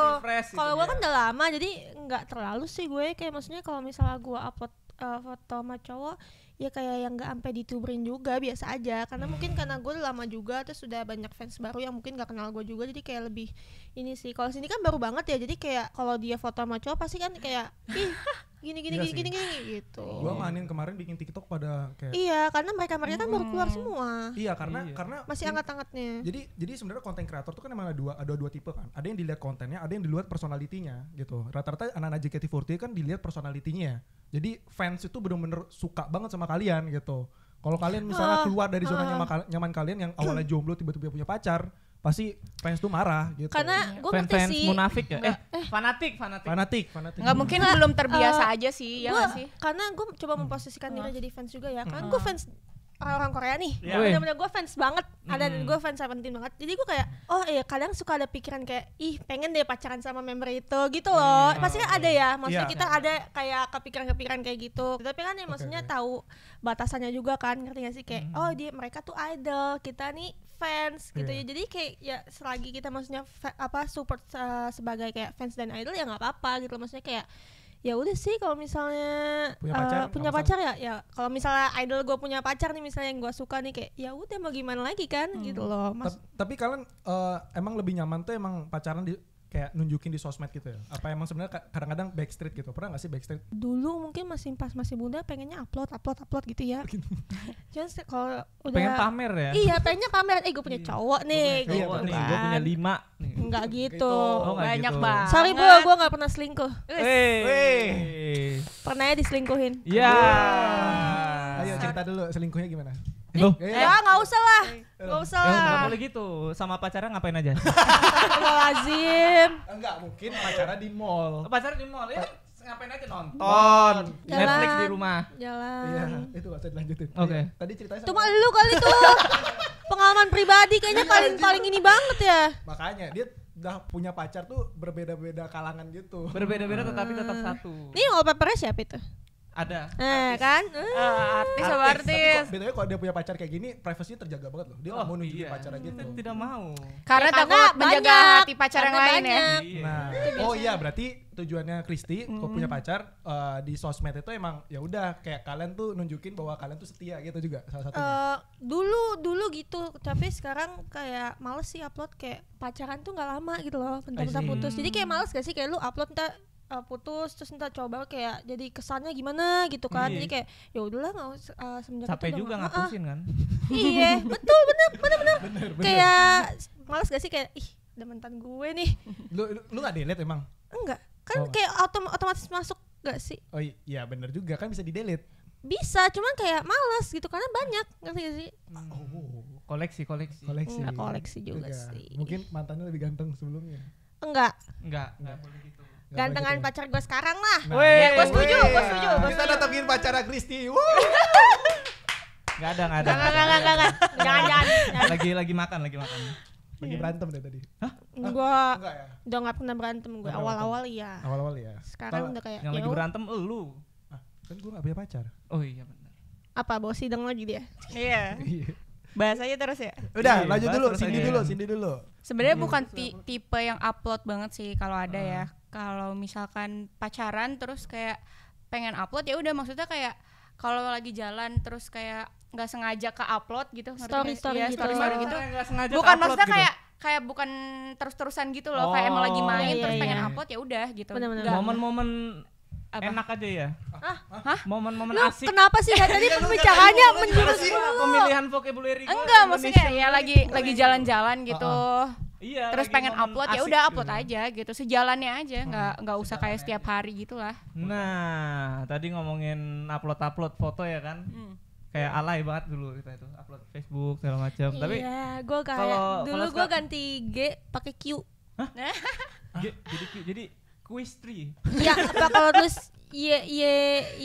kalau gue ya. kan udah lama jadi nggak terlalu sih gue kayak maksudnya kalau misalnya gue upload uh, foto sama cowok ya kayak yang nggak sampai dituberin juga biasa aja karena mungkin hmm. karena gue lama juga terus sudah banyak fans baru yang mungkin gak kenal gue juga jadi kayak lebih ini sih kalau sini kan baru banget ya jadi kayak kalau dia foto sama cowok pasti kan kayak *laughs* ih gini gini iya gini, gini gini gitu.
Gua nganin kemarin bikin TikTok pada kayak Iya, karena
mereka-mereka kan hmm. baru keluar hmm.
semua. Iya, karena iya. karena masih
hangat-hangatnya. Jadi
jadi sebenarnya konten kreator tuh kan emang ada dua ada dua tipe kan. Ada yang dilihat kontennya, ada yang dilihat personalitinya gitu. Rata-rata anak-anak JKT48 kan dilihat personalitinya. Jadi fans itu benar bener suka banget sama kalian gitu. Kalau kalian misalnya keluar dari zona nyaman kalian yang awalnya jomblo tiba-tiba punya pacar, pasti fans tuh marah gitu. Karena gue ngerti fans sih. munafik ya? Eh,
eh, fanatik, fanatik. Fanatik,
fanatik. Enggak mungkin
nah, belum terbiasa uh,
aja sih, ya gua, sih?
Karena gue coba memposisikan diri jadi fans juga ya. Kan gue fans orang-orang Korea nih yeah. bener-bener gue fans banget mm. ada gue fans Seventeen banget jadi gue kayak oh iya kadang suka ada pikiran kayak ih pengen deh pacaran sama member itu gitu loh pasti iya, kan ada ya maksudnya yeah. kita ada kayak kepikiran kepikiran kayak gitu tapi kan ya maksudnya tahu batasannya juga kan ngerti gak sih kayak mm. oh dia mereka tuh idol kita nih fans gitu yeah. ya jadi kayak ya selagi kita maksudnya apa support uh, sebagai kayak fans dan idol ya nggak apa-apa gitu maksudnya kayak ya udah sih kalau misalnya punya eh, pacar, uh, punya pacar ya ya kalau misalnya idol gue punya pacar nih misalnya yang gue suka nih kayak ya udah mau gimana lagi kan gitu hmm. gitu loh mas
Ta tapi kalian uh, emang lebih nyaman tuh emang pacaran di kayak nunjukin di sosmed gitu ya? Apa emang sebenarnya kadang-kadang backstreet gitu? Pernah gak sih backstreet?
Dulu mungkin masih pas masih bunda pengennya upload, upload, upload gitu ya. Gitu. *laughs* Cuman kalau udah pengen pamer ya? Iya, pengennya pamer. Eh, gue punya iya. gitu cowok nih, gue punya, gitu kan. nih, punya
lima. Nih. Enggak
gitu. gitu. Oh, Banyak gitu. banget. Sorry bu, gue gak pernah selingkuh. Pernah ya diselingkuhin? Iya.
Yeah. Ayo cerita dulu selingkuhnya gimana? Loh?
Iya. Ya nggak usah lah, iya. nggak usah ya, lah. Nggak boleh gitu, sama pacaran ngapain aja?
lazim. *laughs* Enggak
mungkin pacaran di mall. Oh, pacaran di mall ya? ngapain aja nonton jalan, Netflix di rumah jalan iya
itu gak usah dilanjutin oke okay. Iya. tadi ceritanya sama cuma lu kali tuh *laughs* pengalaman pribadi kayaknya paling paling ini banget ya makanya dia udah punya pacar tuh berbeda-beda kalangan gitu berbeda-beda tetapi tetap satu
ini wallpapernya
siapa itu ada eh, kan uh, artis sama artis Betulnya kalau dia punya pacar kayak gini privasinya terjaga banget loh dia nggak oh, mau nunjukin iya. pacar gitu tidak, tidak mau
karena ya, takut menjaga hati
pacar yang lain ya iya.
nah oh iya berarti tujuannya Kristi mm. kalau punya pacar uh, di sosmed itu emang ya udah kayak kalian tuh nunjukin bahwa kalian tuh setia gitu juga salah satunya uh,
dulu dulu gitu tapi sekarang kayak males sih upload kayak pacaran tuh nggak lama gitu loh bentar-bentar putus jadi kayak males gak sih kayak lu upload uh, putus terus ntar coba kayak jadi kesannya gimana gitu kan iya. jadi kayak ya udahlah nggak usah uh, semenjak capek itu juga ngapusin kan iya *laughs* betul bener
bener bener, kayak
malas gak sih kayak ih udah mantan gue nih lu lu, nggak delete emang enggak kan oh. kayak otom otomatis masuk gak sih oh
iya bener juga kan bisa di delete
bisa cuman kayak males gitu karena banyak ngerti gak sih hmm.
oh. koleksi koleksi koleksi hmm, koleksi juga, juga sih mungkin mantannya lebih ganteng sebelumnya enggak enggak enggak boleh gitu
gantengan gitu? pacar gue sekarang lah. Nah, ya, gue iya, setuju, iya,
gue iya. setuju, Nah. Kita datengin pacar Kristi. *laughs* Gak ada, gak
ada. Gak, gak, gak, gak, gak.
Jangan, jangan.
Lagi, lagi makan, lagi makan. Lagi berantem deh tadi. Hah?
Gua
ya? udah gak pernah berantem gue. Awal-awal iya. Awal-awal iya. Sekarang udah kayak yang ya lagi berantem
lu. Ah, kan gue gak
punya pacar. Oh iya benar.
Apa bawa sidang lagi dia? *laughs* Iya. Bahas aja terus ya. Udah, lanjut dulu, sini dulu, sini dulu.
Sebenarnya bukan
tipe yang upload banget sih kalau ada ah. ya kalau misalkan pacaran terus kayak pengen upload ya udah maksudnya kayak kalau lagi jalan terus kayak nggak sengaja ke upload gitu, iya, gitu story story, ya, gitu. story, story gitu bukan maksudnya gitu. kayak kayak bukan terus-terusan gitu loh oh, kayak emang lagi oh. main iya, terus iya. pengen iya. upload ya udah gitu momen-momen
apa? enak aja ya ah momen-momen asik kenapa sih ya, tadi *laughs* iya, pembicaraannya menjurus pemilihan vocabulary enggak maksudnya ya lagi lagi jalan-jalan gitu iya, terus pengen upload ya udah upload aja
gitu sejalannya aja hmm, nggak nggak usah kayak setiap hari gitulah
nah tadi ngomongin upload upload foto ya kan hmm kayak alay banget dulu kita itu upload Facebook segala macam iya, tapi gue kayak kalo, dulu gue ganti
G pakai Q Hah? Nah. G,
jadi Q jadi quiz tree
ya *laughs* kalau terus Y Y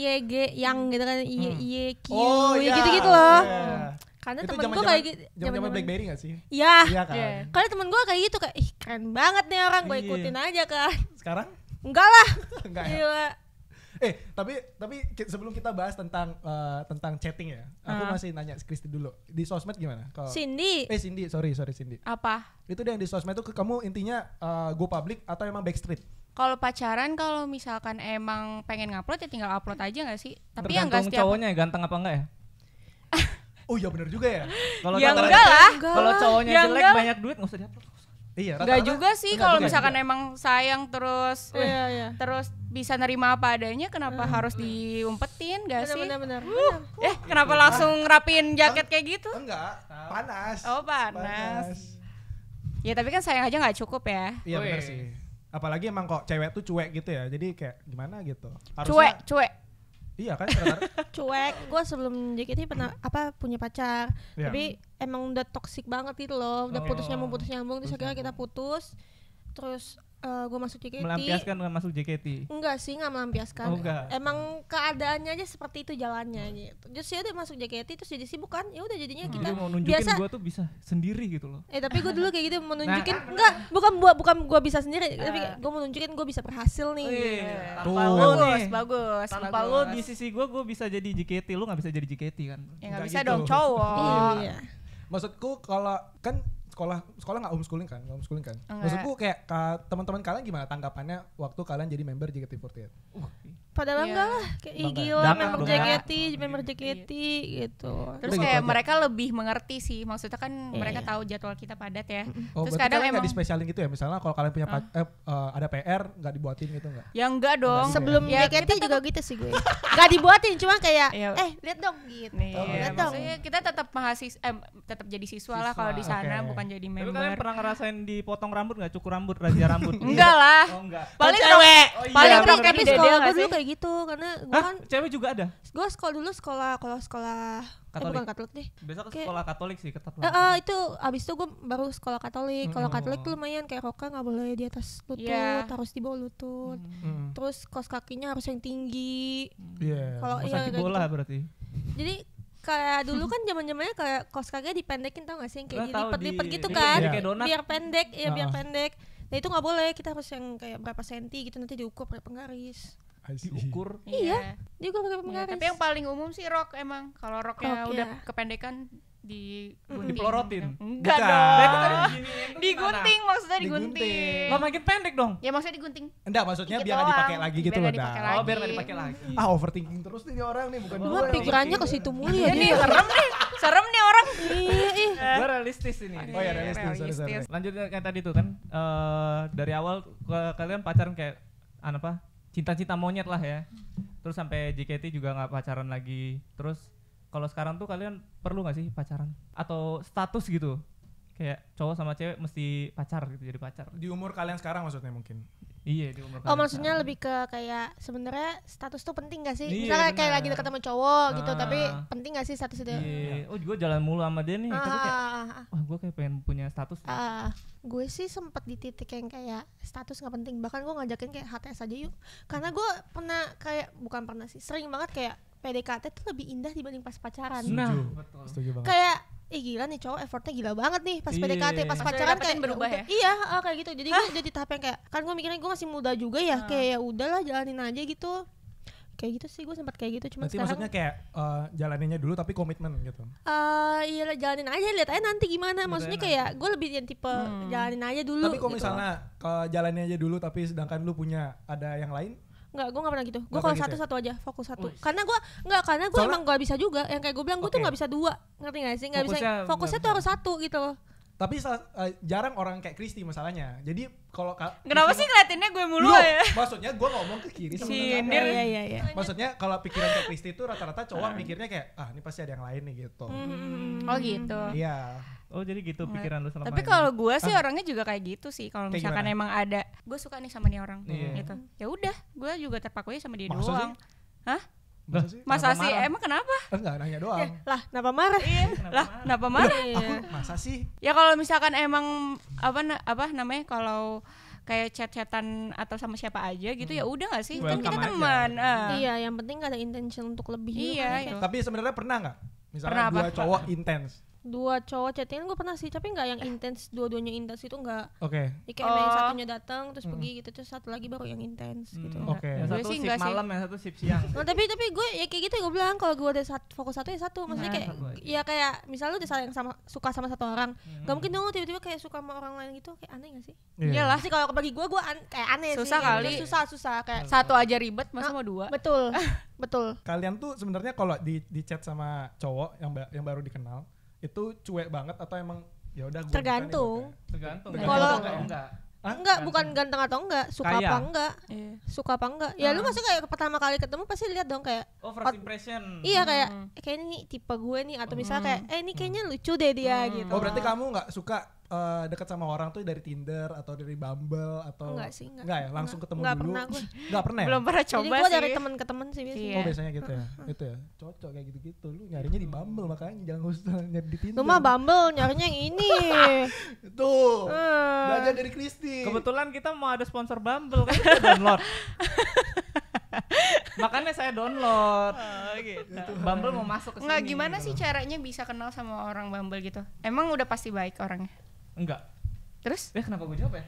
Y G yang gitu kan Y Y Q oh, gitu gitu loh iya. Karena itu temen gue kayak gitu jaman jaman Blackberry
gak sih? Iya Iya, iya. kan yeah.
Karena temen gue kayak gitu kayak Ih keren banget nih orang gue iya. ikutin aja kan
Sekarang? Enggak lah *laughs* Enggak ya? Gila. Eh tapi tapi sebelum kita bahas tentang uh, tentang chatting ya, aku ah. masih nanya Kristi dulu di sosmed gimana? Kalo, Cindy. Eh Cindy, sorry sorry Cindy. Apa? Itu yang di sosmed tuh kamu intinya uh, go public atau emang backstreet?
Kalau pacaran kalau misalkan emang pengen ngupload ya tinggal upload aja gak sih? Tapi yang ya gak setiap cowoknya
ya, ganteng apa enggak ya? *laughs* Oh iya benar juga ya.
Kalau ya enggak lah.
Kalau cowoknya ya jelek banyak
duit nggak usah diatur.
Iya, rata, rata juga sih kalau misalkan juga. Iya.
emang sayang terus oh, iya, iya. terus bisa nerima apa adanya kenapa hmm. harus diumpetin gak bener, sih? Bener, bener, uh, bener. Eh, kenapa bener. langsung rapiin jaket kayak gitu? Enggak, panas. Oh, panas. panas. Ya, tapi kan sayang aja nggak cukup ya.
Iya, benar sih. Apalagi emang kok cewek tuh cuek gitu ya. Jadi kayak gimana gitu. Harusnya, cuek, cuek Iya kan *laughs*
Cuek Gue sebelum JKT pernah apa punya pacar yeah. Tapi emang udah toxic banget itu loh Udah oh. putus nyambung putus nyambung Terus akhirnya kita putus Terus uh, eh, gue masuk JKT melampiaskan
gak masuk JKT
enggak sih nggak melampiaskan oh, enggak. emang keadaannya aja seperti itu jalannya hmm. gitu justru ya udah masuk JKT terus jadi sibuk kan ya udah jadinya hmm. kita jadi mau nunjukin biasa gue
tuh bisa sendiri gitu loh
eh tapi gue dulu kayak gitu menunjukin nah, enggak bukan buat bukan gue bisa sendiri uh. tapi gue menunjukin gue bisa berhasil nih oh, iya. tanpa lo bagus nih. bagus
tanpa lo di sisi gue gue bisa jadi JKT lo nggak bisa jadi JKT kan ya nggak bisa gitu. dong cowok iya.
maksudku kalau kan sekolah sekolah nggak homeschooling kan homeschooling kan Enggak. maksudku kayak ka, teman-teman kalian gimana tanggapannya waktu kalian jadi member JKT48 uh
padahal iya. yeah. enggak lah kayak
Ih, gila Daka, member JKT
iya. member JKT iya. gitu terus kayak mereka lebih mengerti sih maksudnya kan yeah. mereka tahu jadwal kita padat ya oh, terus kadang emang di
spesialin gitu ya misalnya kalau kalian punya uh. eh, uh, ada PR nggak dibuatin gitu nggak
ya enggak dong enggak sebelum ya. JKT ya, juga gitu sih
gue *laughs* nggak dibuatin cuma kayak eh
lihat dong gitu Nih, oh, lihat dong kita tetap mahasiswa
eh, tetap jadi siswa, siswa lah kalau di sana okay. bukan jadi member tapi kalian pernah ngerasain dipotong rambut nggak cukur rambut razia rambut enggak *laughs* lah oh,
paling cewek paling rambut tapi sekolah gue dulu kayak gitu karena gue kan cewek juga ada gue sekolah dulu sekolah kalau sekolah eh, Katolik. Eh, bukan Katolik deh
biasa ke sekolah Katolik sih ketat banget. uh,
itu abis itu gue baru sekolah Katolik kalau Katolik tuh lumayan kayak roka nggak boleh di atas lutut yeah. harus di bawah lutut hmm. terus kos kakinya harus yang tinggi
yeah. kalau iya bola gitu. berarti
jadi kayak *laughs* dulu kan zaman zamannya kayak kos kakinya dipendekin tau gak sih yang kayak dilipet lipet di, gitu di, kan iya. biar pendek ya biar pendek nah itu nggak boleh kita harus yang kayak berapa senti gitu nanti diukur pakai penggaris
diukur. Iya,
juga iya. pakai penggaris. Iya, tapi yang paling umum sih rok emang. Kalau roknya rok, udah ya. kependekan di
gunting. dipelorotin
enggak dong nah,
digunting maksudnya digunting lo makin pendek dong ya maksudnya digunting
enggak maksudnya Dikit biar nggak dipakai lagi gitu loh dah oh biar nggak dipakai lagi ah overthinking terus nih orang nih bukan gue pikirannya ke situ mulu ya iya nih serem nih serem nih orang gue realistis ini oh ya realistis, realistis.
lanjut ya, kayak tadi tuh kan eh, dari awal kalian pacaran kayak apa cinta-cinta monyet lah ya terus sampai JKT juga nggak pacaran lagi terus kalau sekarang tuh kalian perlu nggak sih pacaran atau status gitu kayak cowok sama cewek mesti pacar gitu jadi pacar di umur kalian sekarang maksudnya mungkin Iya di umur Oh maksudnya
lebih ke kayak sebenarnya status tuh penting gak sih? Iya, Misalnya bener. kayak lagi deket sama cowok gitu, ah. gitu tapi penting gak sih status itu?
Iya. Oh gue jalan mulu sama dia nih. Ah. Tapi ah, kayak, ah, ah, wah gue kayak pengen punya status. Ah.
Gue sih sempat di titik yang kayak status gak penting. Bahkan gue ngajakin kayak HTS aja yuk. Karena gue pernah kayak bukan pernah sih sering banget kayak PDKT tuh lebih indah dibanding pas pacaran. Nah, Betul. Setuju banget. Kayak Ih gila nih cowok effortnya gila banget nih pas yeah. PDKT pas iya. pacaran kayak berubah ya? Iya oh, kayak gitu jadi gue jadi tahap yang kayak kan gue mikirnya gue masih muda juga ya hmm. kayak ya udahlah jalanin aja gitu kayak gitu sih gue sempat kayak gitu cuma nanti sekarang maksudnya kayak
uh, jalaninnya dulu tapi komitmen gitu
uh, iya jalanin aja lihat aja nanti gimana lihat maksudnya kayak gue lebih yang tipe hmm. jalanin aja dulu tapi kalau gitu. misalnya
uh, jalanin aja dulu tapi sedangkan lu punya ada yang lain
Enggak, gue gak pernah gitu. Gue kalau gitu satu ya? satu aja, fokus satu. Uish. Oh, iya. Karena gue enggak karena gue emang gak bisa juga. Yang kayak gue bilang gue okay. tuh gak bisa dua. Ngerti gak sih? Gak fokusnya, bisa fokusnya tuh harus satu gitu
Tapi uh, jarang orang kayak Kristi masalahnya. Jadi kalau Kenapa sih ngeliatinnya
gue mulu ya?
Maksudnya gue ngomong ke kiri sama Sindir. Iya, iya, iya. Maksudnya kalau pikiran ke Kristi itu rata-rata cowok mikirnya kayak ah ini pasti ada yang lain nih gitu. Hmm. hmm. Oh gitu. Iya. Oh jadi gitu Mulai. pikiran lu selama Tapi kalau
gue sih ah. orangnya juga kayak gitu sih. Kalau misalkan gimana? emang ada, gue suka nih sama nih orang yeah. gitu. Ya udah, gue juga terpakunya sama dia Maksud doang. Sih? Hah?
Masa sih? Masa sih? Emang kenapa? Enggak, eh, nanya iya. doang. Eh,
lah, kenapa marah? Iya. lah, kenapa marah? Iya. Aku masa sih? Ya kalau misalkan emang apa apa namanya kalau kayak chat-chatan atau sama siapa aja gitu ya hmm. ya udah gak sih kan Welcome kan kita teman uh. iya yang penting gak ada intention untuk lebih iya, gitu kan, iya. tapi
sebenarnya pernah gak? misalnya pernah dua apa? cowok intens
dua cowok chattingan gue pernah sih tapi nggak yang intens dua-duanya intens itu nggak oke okay. Ya, kayak oh. yang satunya datang terus hmm. pergi gitu terus satu lagi baru yang intens gitu. hmm. gitu oke okay. satu sih sip malam yang satu sip siang nah, tapi tapi gue ya kayak gitu gue bilang kalau gue ada sat, fokus satu ya satu maksudnya nah, kayak satu ya kayak misalnya lu udah sayang sama suka sama satu orang hmm. gak mungkin dong tiba-tiba kayak suka sama orang lain gitu kayak aneh gak sih Iya lah sih kalau bagi gue gue an kayak aneh susah sih, kali ya, susah susah kayak satu aja ribet masa ah, mau dua betul
*laughs* betul kalian tuh sebenarnya kalau di di chat sama cowok yang ba yang baru dikenal itu cuek banget atau emang ya udah tergantung tergantung kalau enggak enggak, Enggak, bukan
ganteng atau enggak, suka Kaya. apa enggak? Iya. Suka apa enggak? Ya uh. lu ah. maksudnya kayak pertama kali ketemu pasti lihat dong kayak Oh, first
impression.
Iya, kayak hmm. Eh, kayak ini tipe gue nih atau misalnya hmm. kayak eh ini kayaknya hmm.
lucu deh dia hmm. gitu. Oh, berarti kamu enggak suka uh, eh, dekat sama orang tuh dari Tinder atau dari Bumble atau enggak sih enggak, enggak ya langsung enggak, ketemu enggak dulu pernah gue enggak pernah ya? belum pernah coba jadi gue dari teman ke teman sih biasanya oh biasanya gitu ya itu ya cocok kayak gitu gitu lu nyarinya di Bumble makanya jangan usah nyari di Tinder lu Bumble nyarinya yang ini *laughs* tuh uh. belajar dari Kristi kebetulan
kita mau ada sponsor Bumble kan kita download *laughs* Makanya saya download. Oh, gitu. Bumble mau masuk ke sini. Enggak gimana sih
caranya bisa kenal sama orang Bumble gitu? Emang udah pasti baik orangnya?
Enggak. Terus? Ya kenapa gue jawab ya?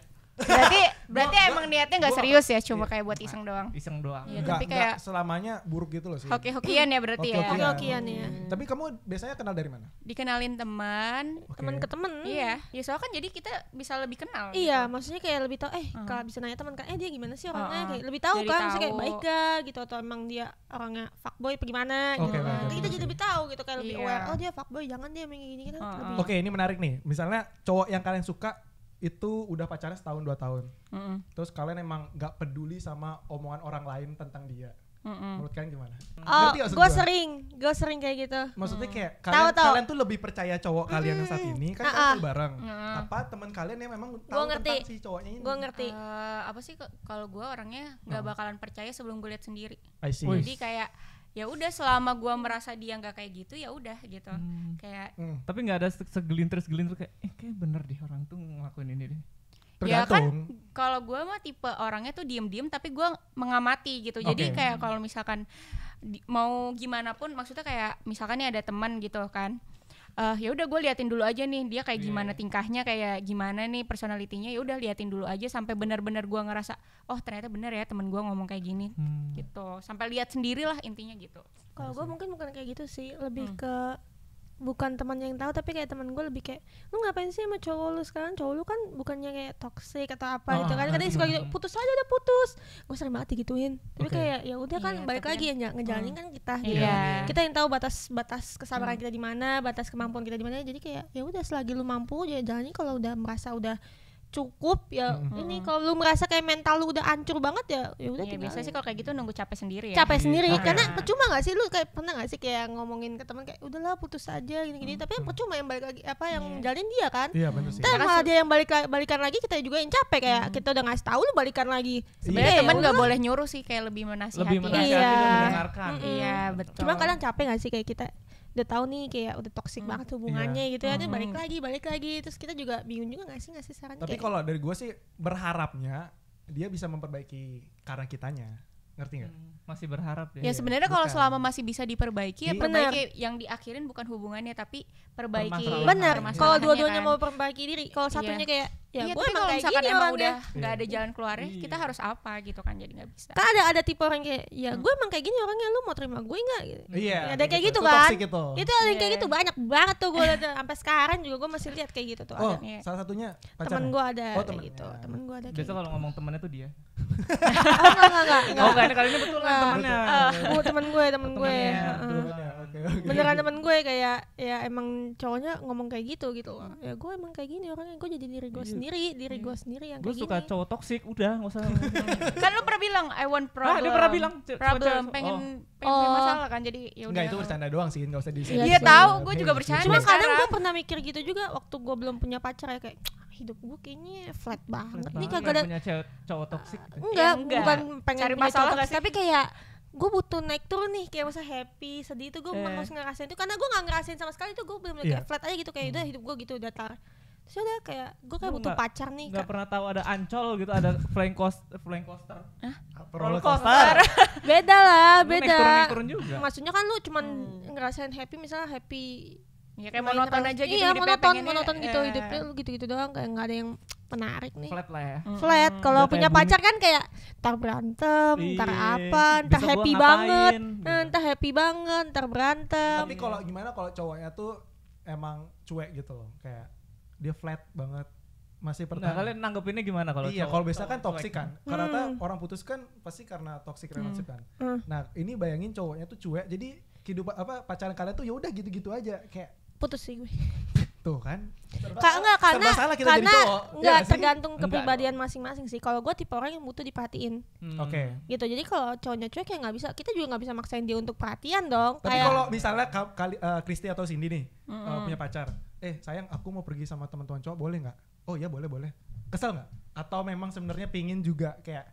berarti berarti gua, emang niatnya nggak serius ya cuma iya, kayak buat iseng doang
iseng doang ya, tapi kayak selamanya buruk gitu loh sih hoki hokian ya berarti hoki -hokian. ya hoki hokian ya hmm. tapi kamu biasanya kenal dari mana
dikenalin teman okay. teman ke teman iya ya soalnya kan jadi kita bisa lebih kenal iya gitu. maksudnya kayak lebih tau eh hmm. kalau bisa nanya teman kan eh dia gimana sih orangnya hmm. kayak lebih tahu kan tahu. kayak baik gak gitu atau emang dia orangnya fuckboy apa gimana okay, gitu kan nah, kita jadi lebih tahu gitu kayak lebih iya. aware oh dia fuckboy jangan dia kayak gini kan oke
ini menarik nih misalnya cowok yang kalian suka itu udah pacarnya setahun dua tahun mm -hmm. terus kalian emang gak peduli sama omongan orang lain tentang dia Mm -mm. Menurut kalian gimana? Oh, gue
sering, gue sering kayak gitu. Maksudnya mm. kayak kalian, tau, tau. kalian
tuh lebih percaya cowok mm. kalian yang saat ini kan nah, kalian uh. bareng. Mm. Apa teman kalian yang memang
tahu ngerti. tentang si cowoknya ini? Gue ngerti. Uh, apa sih kalau gue orangnya nggak bakalan percaya sebelum gue lihat sendiri. I see. Jadi kayak ya udah selama gua merasa dia nggak kayak gitu ya udah gitu hmm. kayak
hmm. tapi nggak ada segelintir segelintir kayak eh kayak bener deh orang tuh ngelakuin ini deh Ya kan
kalau gue mah tipe orangnya tuh diem-diem tapi gue mengamati gitu. Okay. Jadi kayak hmm. kalau misalkan di, mau gimana pun maksudnya kayak misalkan nih ada teman gitu kan uh, ya udah gue liatin dulu aja nih dia kayak yeah. gimana iya. tingkahnya kayak gimana nih personalitinya ya udah liatin dulu aja sampai benar-benar gue ngerasa oh ternyata bener ya temen gue ngomong kayak gini hmm. gitu sampai lihat sendirilah intinya gitu kalau gue mungkin bukan kayak gitu sih lebih hmm. ke bukan teman yang tahu tapi kayak teman gue lebih kayak lu ngapain sih sama cowok lu sekarang cowok lu kan bukannya kayak toxic atau apa oh, gitu kan kadang suka gitu putus aja udah putus gue sering banget digituin tapi okay. kayak ya udah kan yeah, balik lagi ya ya ngejalanin hmm. kan kita gitu yeah. kita yang tahu batas batas kesabaran hmm. kita di mana batas kemampuan kita di mana jadi kayak ya udah selagi lu mampu ya jalani kalau udah merasa udah cukup ya hmm. ini kalau lu merasa kayak mental lu udah hancur banget ya ya udah iya, biasa ya? sih kalau kayak gitu nunggu capek sendiri ya capek sendiri ah. karena percuma gak sih lu kayak pernah gak sih kayak ngomongin ke teman kayak udahlah putus aja gini-gini hmm. tapi yang percuma yang balik lagi apa yang yeah. jalin dia kan iya yeah, benar malah dia yang balik balikan lagi kita juga yang capek kayak hmm. kita udah ngasih tahu lu balikan lagi sebenarnya yeah. teman nggak boleh nyuruh sih kayak lebih menasihati lebih ya. menasihati iya. mendengarkan iya, iya betul cuma kadang capek gak sih kayak kita udah tahu nih kayak udah toksik hmm. banget iya. hubungannya yeah. gitu ya, hmm. balik lagi, balik lagi. Terus kita juga bingung juga nggak sih ngasih saran. Tapi kalau
dari gue sih berharapnya dia bisa memperbaiki karena kitanya ngerti nggak? Hmm, masih berharap ya. Ya iya, sebenarnya kalau
selama masih bisa diperbaiki ya perbaiki bener. yang diakhirin bukan hubungannya tapi perbaiki. Benar. Kalau ya dua-duanya kan? mau perbaiki diri, kalau iya. satunya kayak ya iya, gue emang kayak gini emang udah nggak ada jalan keluarnya, iya. kita harus apa gitu kan jadi nggak bisa. Kan ada ada tipe orang kayak ya hmm. gue emang kayak gini orangnya lu mau terima gue nggak? Gitu.
Iya. Ada kayak gitu, gitu kan? Itu. ada kayak gitu
banyak banget tuh gue lihat *laughs* sampai sekarang juga gue masih lihat kayak gitu tuh. Oh, salah
satunya Teman Temen gue ada oh, kayak gitu. Temen gue ada. Biasa kalau gitu. ngomong temennya tuh dia. *laughs* Oh enggak enggak enggak. Oh, bukan kali ini betul lah kan temennya uh, iya. ah, oh, temen gue temen gue ya,
uh, beneran temen gue kayak ya emang cowoknya ngomong kayak gitu gitu loh ya gue emang kayak gini orangnya gue jadi diri gue iya. sendiri diri gue sendiri yang gue suka
gini. cowok toksik udah nggak usah
*laughs* kan lu pernah bilang I want problem ah dia pernah bilang problem pengen oh. pengen oh. masalah kan jadi ya udah itu
bercanda doang sih nggak usah di iya tahu gue juga bercanda cuma kadang gue
pernah mikir gitu juga waktu gue belum punya pacar ya kayak hidup gue kayaknya flat banget, flat nih kagak ada
cowok, cowok toksik gitu. enggak, iya, enggak, bukan pengen cari masalah toksik, tapi
kayak gue butuh naik turun nih kayak masa happy sedih itu gue eh. Iya. harus ngerasain itu karena gue nggak ngerasain sama sekali itu gue bener-bener yeah. kayak iya. flat aja gitu kayak hmm. udah hidup gue gitu datar terus ya udah kayak gue kayak Lu butuh gak,
pacar nih nggak pernah tahu ada ancol gitu ada flying coaster flying coaster roller coaster
beda lah beda turun, turun juga. maksudnya kan lu cuman hmm. ngerasain happy misalnya happy Ya kayak monoton aja gitu Iya monoton, monoton gitu yeah. hidupnya lu gitu-gitu doang kayak nggak ada yang menarik nih. Flat lah ya. Flat. Kalau punya pacar kan kayak entar berantem, entar iya. apa, entar gitu. eh, happy banget,
entar happy banget, entar berantem. Tapi kalau gimana kalau cowoknya tuh emang cuek gitu loh, kayak dia flat banget masih pertanyaan. Nah, kalian nanggepinnya gimana kalau Iya, kalau biasa kan toksik kan. Hmm. Karena orang putus kan pasti karena toksik hmm. relationship kan. Hmm. Nah, ini bayangin cowoknya tuh cuek. Jadi kehidupan apa pacaran kalian tuh ya udah gitu-gitu aja kayak putus sih gue tuh kan Ka enggak karena salah kita karena iya enggak ya, tergantung kepribadian
masing-masing sih. Kalau gue tipe orang yang butuh diperhatiin.
Hmm. Oke. Okay.
Gitu. Jadi kalau cowoknya cuek ya nggak bisa kita juga nggak bisa maksain dia untuk perhatian dong. Tapi kayak... kalau
misalnya kali uh, eh, Kristi atau Cindy nih mm -hmm. uh, punya pacar, eh sayang aku mau pergi sama teman-teman cowok boleh nggak? Oh iya boleh boleh. Kesel nggak? Atau memang sebenarnya pingin juga kayak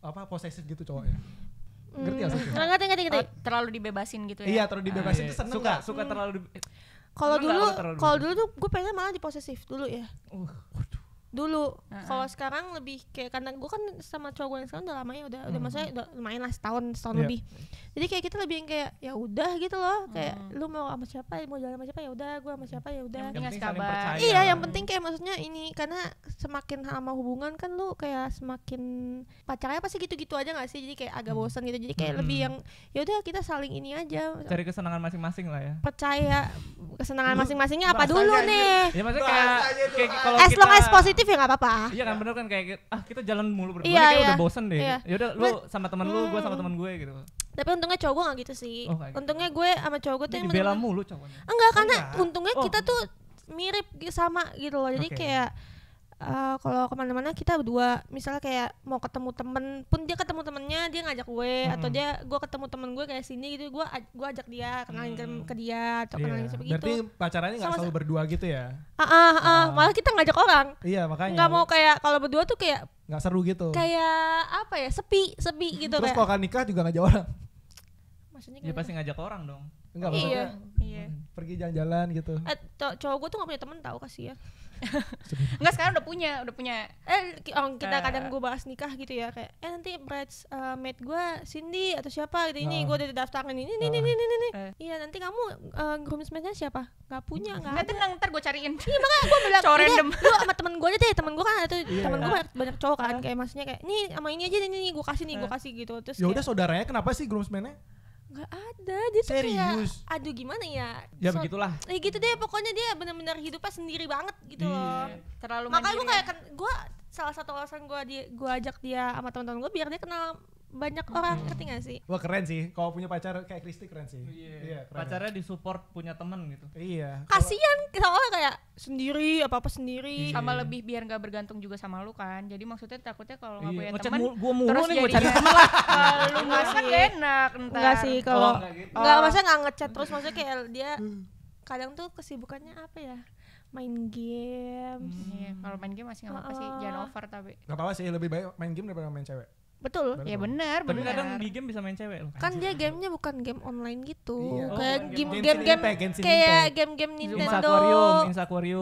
apa posesif gitu cowoknya? Ngerti ya? Ngerti ngerti ngerti.
Oh, terlalu dibebasin gitu ya. Iya, terlalu dibebasin ah, itu iya, iya. seneng suka, gak? suka terlalu kalau dulu
kalau
dulu
tuh gue pengen malah di posesif dulu ya uh dulu uh -huh. kalau sekarang lebih kayak karena gue kan sama cowok gue yang sekarang udah lama ya udah hmm. udah maksudnya udah lumayan lah setahun setahun yeah. lebih jadi kayak kita lebih yang kayak ya udah gitu loh kayak hmm. lu mau sama siapa mau jalan sama siapa ya udah gue sama siapa ya udah iya yang penting kayak maksudnya ini karena semakin sama hubungan kan lu kayak semakin pacarnya pasti gitu-gitu aja gak sih jadi kayak agak hmm. bosan gitu jadi kayak hmm. lebih yang ya udah kita saling ini aja cari
kesenangan masing-masing lah ya
percaya kesenangan masing-masingnya apa dulu nih ya, maksudnya kayak, kayak kalau as long as kreatif ya nggak apa-apa.
Iya kan bener kan kayak gitu. ah kita jalan mulu berdua iya, kayak iya. udah bosen deh. Iya. Ya lu sama temen hmm. lu, gue sama temen gue gitu.
Tapi untungnya cowok gue gak gitu sih. Oh, gitu. Untungnya gue sama cowok gue tuh Ini yang bela mulu cowoknya. Enggak, oh, karena oh, untungnya oh. kita tuh mirip sama gitu loh. Jadi okay. kayak uh, kalau kemana-mana kita berdua misalnya kayak mau ketemu temen pun dia ketemu temennya dia ngajak gue hmm. atau dia gue ketemu temen gue kayak sini gitu gue gue ajak dia kenalin hmm. ke, dia atau yeah. kenalin seperti berarti itu berarti pacarannya nggak selalu
berdua gitu ya
ah uh, uh, uh, malah kita ngajak orang iya makanya nggak mau kayak kalau berdua tuh kayak
nggak seru gitu
kayak apa ya sepi sepi gitu terus kalau kan
nikah juga ngajak orang maksudnya dia ya, pasti ngajak orang dong enggak iya, iya. pergi jalan-jalan gitu eh,
cowok gue tuh gak punya temen tau kasih ya Enggak *laughs* sekarang udah punya, udah punya. Eh oh, kita uh, kadang gue bahas nikah gitu ya kayak eh nanti brides uh, eh, mate gue Cindy atau siapa gitu ini uh, nah. gue udah daftarin ini ini ini nah. ini ini. Eh. Iya nanti kamu uh, eh, groomsmaidnya siapa? Gak punya nggak? Nggak tenang ntar
gue cariin. Iya makanya gue bilang. *laughs* Cowok iya, Lu sama
temen gue aja deh temen gue kan itu yeah. Iya. temen gue banyak, banyak cowok kan nah. kayak maksudnya kayak ini sama ini aja nih gue kasih nih gue kasih gitu terus. Ya udah
saudaranya kenapa sih groomsmaidnya?
Gak ada, dia tuh Serius? kayak aduh gimana ya? Ya so, begitulah. Ya eh, gitu deh, pokoknya dia benar-benar hidupnya sendiri banget gitu yeah. loh. Terlalu Makanya gue kayak ya. kan gue salah satu alasan gue di gue ajak dia sama teman-teman gue biar dia kenal banyak orang ngerti gak sih?
Wah keren sih, kalau punya pacar
kayak Kristi keren sih. Oh, iya, yeah. yeah, keren. Pacarnya disupport punya temen gitu. Iya.
Kasian soalnya kayak sendiri, apa-apa sendiri. Iya. Sama lebih biar gak bergantung juga sama lu kan. Jadi maksudnya takutnya kalau gak iya. punya temen, Gue gua mulu terus nih, jadinya cari temen lah. lu nggak sih. enak ntar. sih kalau, oh, enggak, gitu. maksudnya gak ngechat terus, maksudnya kayak dia kadang tuh kesibukannya apa ya? main games Hmm. kalau main game masih nggak apa-apa sih, jangan over tapi.
nggak apa-apa sih, lebih baik main game daripada main cewek. Betul, ya benar. Tapi kadang di game bisa main cewek loh. Kan, kan
dia iya. gamenya bukan game online gitu. Iya. Oh, kayak game game game, kayak game-game Nintendo,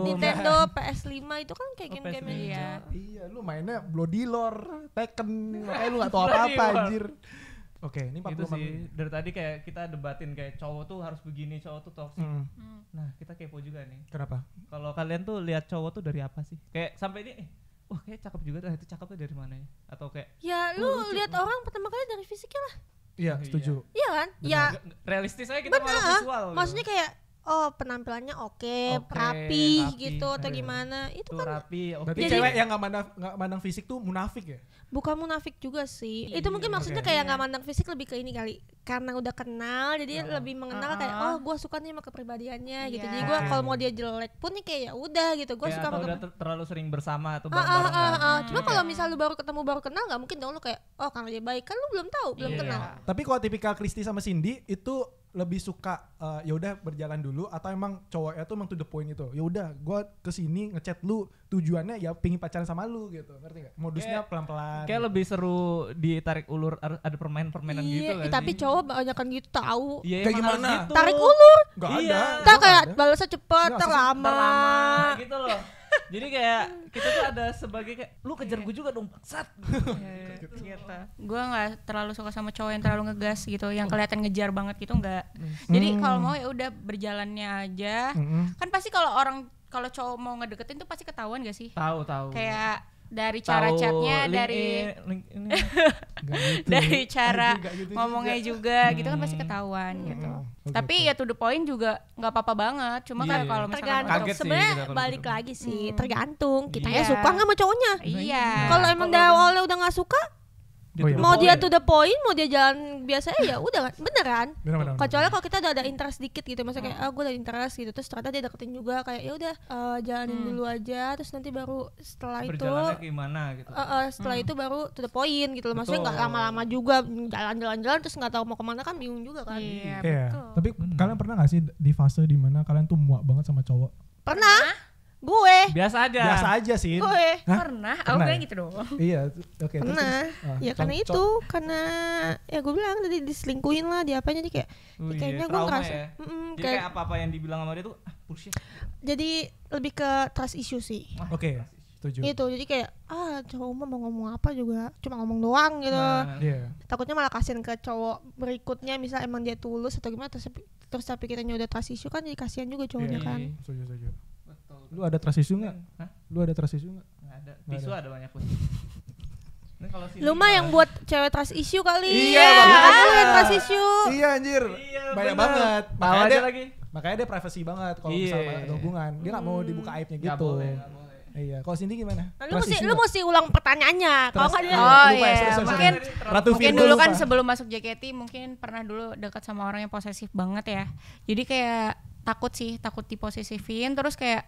Nintendo PS5 itu kan kayak oh, game-game oh, iya.
lu mainnya Bloody Lord Tekken, kayak lu gak tau *laughs* apa-apa anjir. Oke, ini 40 itu sih dari
tadi kayak kita debatin kayak cowok tuh harus begini, cowok tuh toxic. Hmm. hmm. Nah, kita kepo juga nih. Kenapa? Kalau kalian tuh lihat cowok tuh dari apa sih? Kayak sampai ini eh, wah kayak cakep juga tuh itu cakep tuh dari mana ya atau kayak ya oh, lu lihat orang
pertama kali dari fisiknya lah Iya, iya. setuju. Iya kan? Iya.
Realistis aja kita Bener, visual. Maksudnya
gitu. kayak oh penampilannya oke, okay, okay, rapi, rapi gitu atau iya. gimana.
Itu tuh, kan rapi. Okay. Berarti Jadi, cewek yang nggak mandang gak mandang fisik tuh munafik ya?
Bukan munafik juga sih. Iya, itu mungkin iya, maksudnya okay. kayak nggak mandang fisik lebih ke ini kali. Karena udah kenal jadi ya. lebih mengenal uh-huh. kayak ah, oh ah. gue suka nih sama kepribadiannya yeah. gitu. Jadi iya. gue kalau mau dia jelek pun nih kayak ya udah gitu. Gue suka sama udah
terlalu sering bersama atau bareng ah,
uh. ah, Cuma kalau misal lu baru ketemu baru kenal nggak mungkin dong lu kayak oh karena dia baik kan lu belum tahu, belum yeah. kenal.
Tapi kalau tipikal Kristi sama Cindy itu lebih suka uh, ya udah berjalan dulu atau emang cowoknya tuh emang to the point itu ya udah gue kesini ngechat lu tujuannya ya pingin pacaran sama lu gitu ngerti gak modusnya kayak, pelan pelan kayak
gitu. lebih seru ditarik ulur ada permainan permainan iya, gitu kan tapi sih?
cowok banyak kan gitu
tahu iya, kayak gimana gitu. tarik ulur gak iya, ada tak kayak balasnya cepet terlama gitu loh *laughs* Jadi kayak kita tuh ada sebagai kayak lu kejar gue juga dong bangsat. Gitu.
Iya, iya.
Gue nggak terlalu suka sama cowok yang terlalu ngegas gitu, yang oh. kelihatan ngejar banget gitu nggak.
Hmm. Jadi hmm. kalau mau
ya udah berjalannya aja. Hmm. Kan pasti kalau orang kalau cowok mau ngedeketin tuh pasti ketahuan gak sih? Tahu tahu. Kayak dari cara Tau chatnya link dari eh, link ini, *laughs* gitu.
Ya. dari cara gitu ngomongnya juga, juga hmm.
gitu kan pasti ketahuan gitu. hmm. hmm. Oh, gitu okay, tapi okay. ya to the point juga nggak apa-apa banget cuma yeah, iya. kalau misalnya tergantung sebenarnya balik gitu. lagi sih hmm. tergantung kita yeah. ya suka nggak sama cowoknya iya yeah. Iya. kalau emang dari awalnya udah nggak suka Oh, iya. Mau dia to the point, mau dia jalan biasa ya udah beneran. Bener, bener, Kecuali kalau kita udah ada interest dikit gitu, maksudnya kayak ah gue ada interest gitu, terus ternyata dia deketin juga kayak ya udah uh, jalanin hmm. dulu aja, terus nanti baru setelah itu
gimana gitu. Uh, uh,
setelah hmm. itu baru to the point gitu loh, maksudnya nggak lama-lama juga jalan-jalan-jalan terus nggak tahu mau kemana kan bingung juga
kan. Iya. Yeah, iya,
yeah. Tapi hmm. kalian pernah gak sih di fase dimana kalian tuh muak banget sama cowok?
Pernah. Gue. Biasa aja. Biasa aja sih. Gue. Hah? Pernah. Aku bilang ya? gitu doang. Iya. Oke. Okay, pernah. Terus, ah, ya karena itu,
karena ya gue bilang tadi diselingkuhin lah, di apanya jadi
kayak ya kayaknya iya, gue ngerasa. Ya. Mm, jadi kayak apa-apa yang dibilang sama dia tuh ah,
Jadi lebih ke trust issue sih.
Ah, oke. Okay.
Setuju.
Itu jadi kayak ah cowok mah mau ngomong apa juga cuma ngomong doang gitu. Nah, yeah. Takutnya malah kasihan ke cowok berikutnya misal emang dia tulus atau gimana terus tapi kita nyoda trust issue kan jadi kasihan juga cowoknya yeah. Iya, kan. Iya.
Setuju, setuju betul lu ada trust issue nggak lu ada trust issue nggak ada tisu ada. ada banyak pun Lu mah yang buat
cewek trust issue kali. Iya, iya. trust issue. Iya anjir. Iya, Banyak bener. banget. Makanya dia, lagi.
Makanya dia privacy banget kalau iya, misalnya ada iya. hubungan. Dia gak mau dibuka hmm. aibnya gitu. Gak boleh, gak boleh. Iya, kalau Cindy gimana? lu mesti lu mesti
ulang pertanyaannya. Kalau enggak dia ya, Oh iya, mungkin mungkin, dulu kan sebelum masuk JKT mungkin pernah dulu dekat sama orang yang posesif banget ya. Jadi kayak takut sih takut diposesifin terus kayak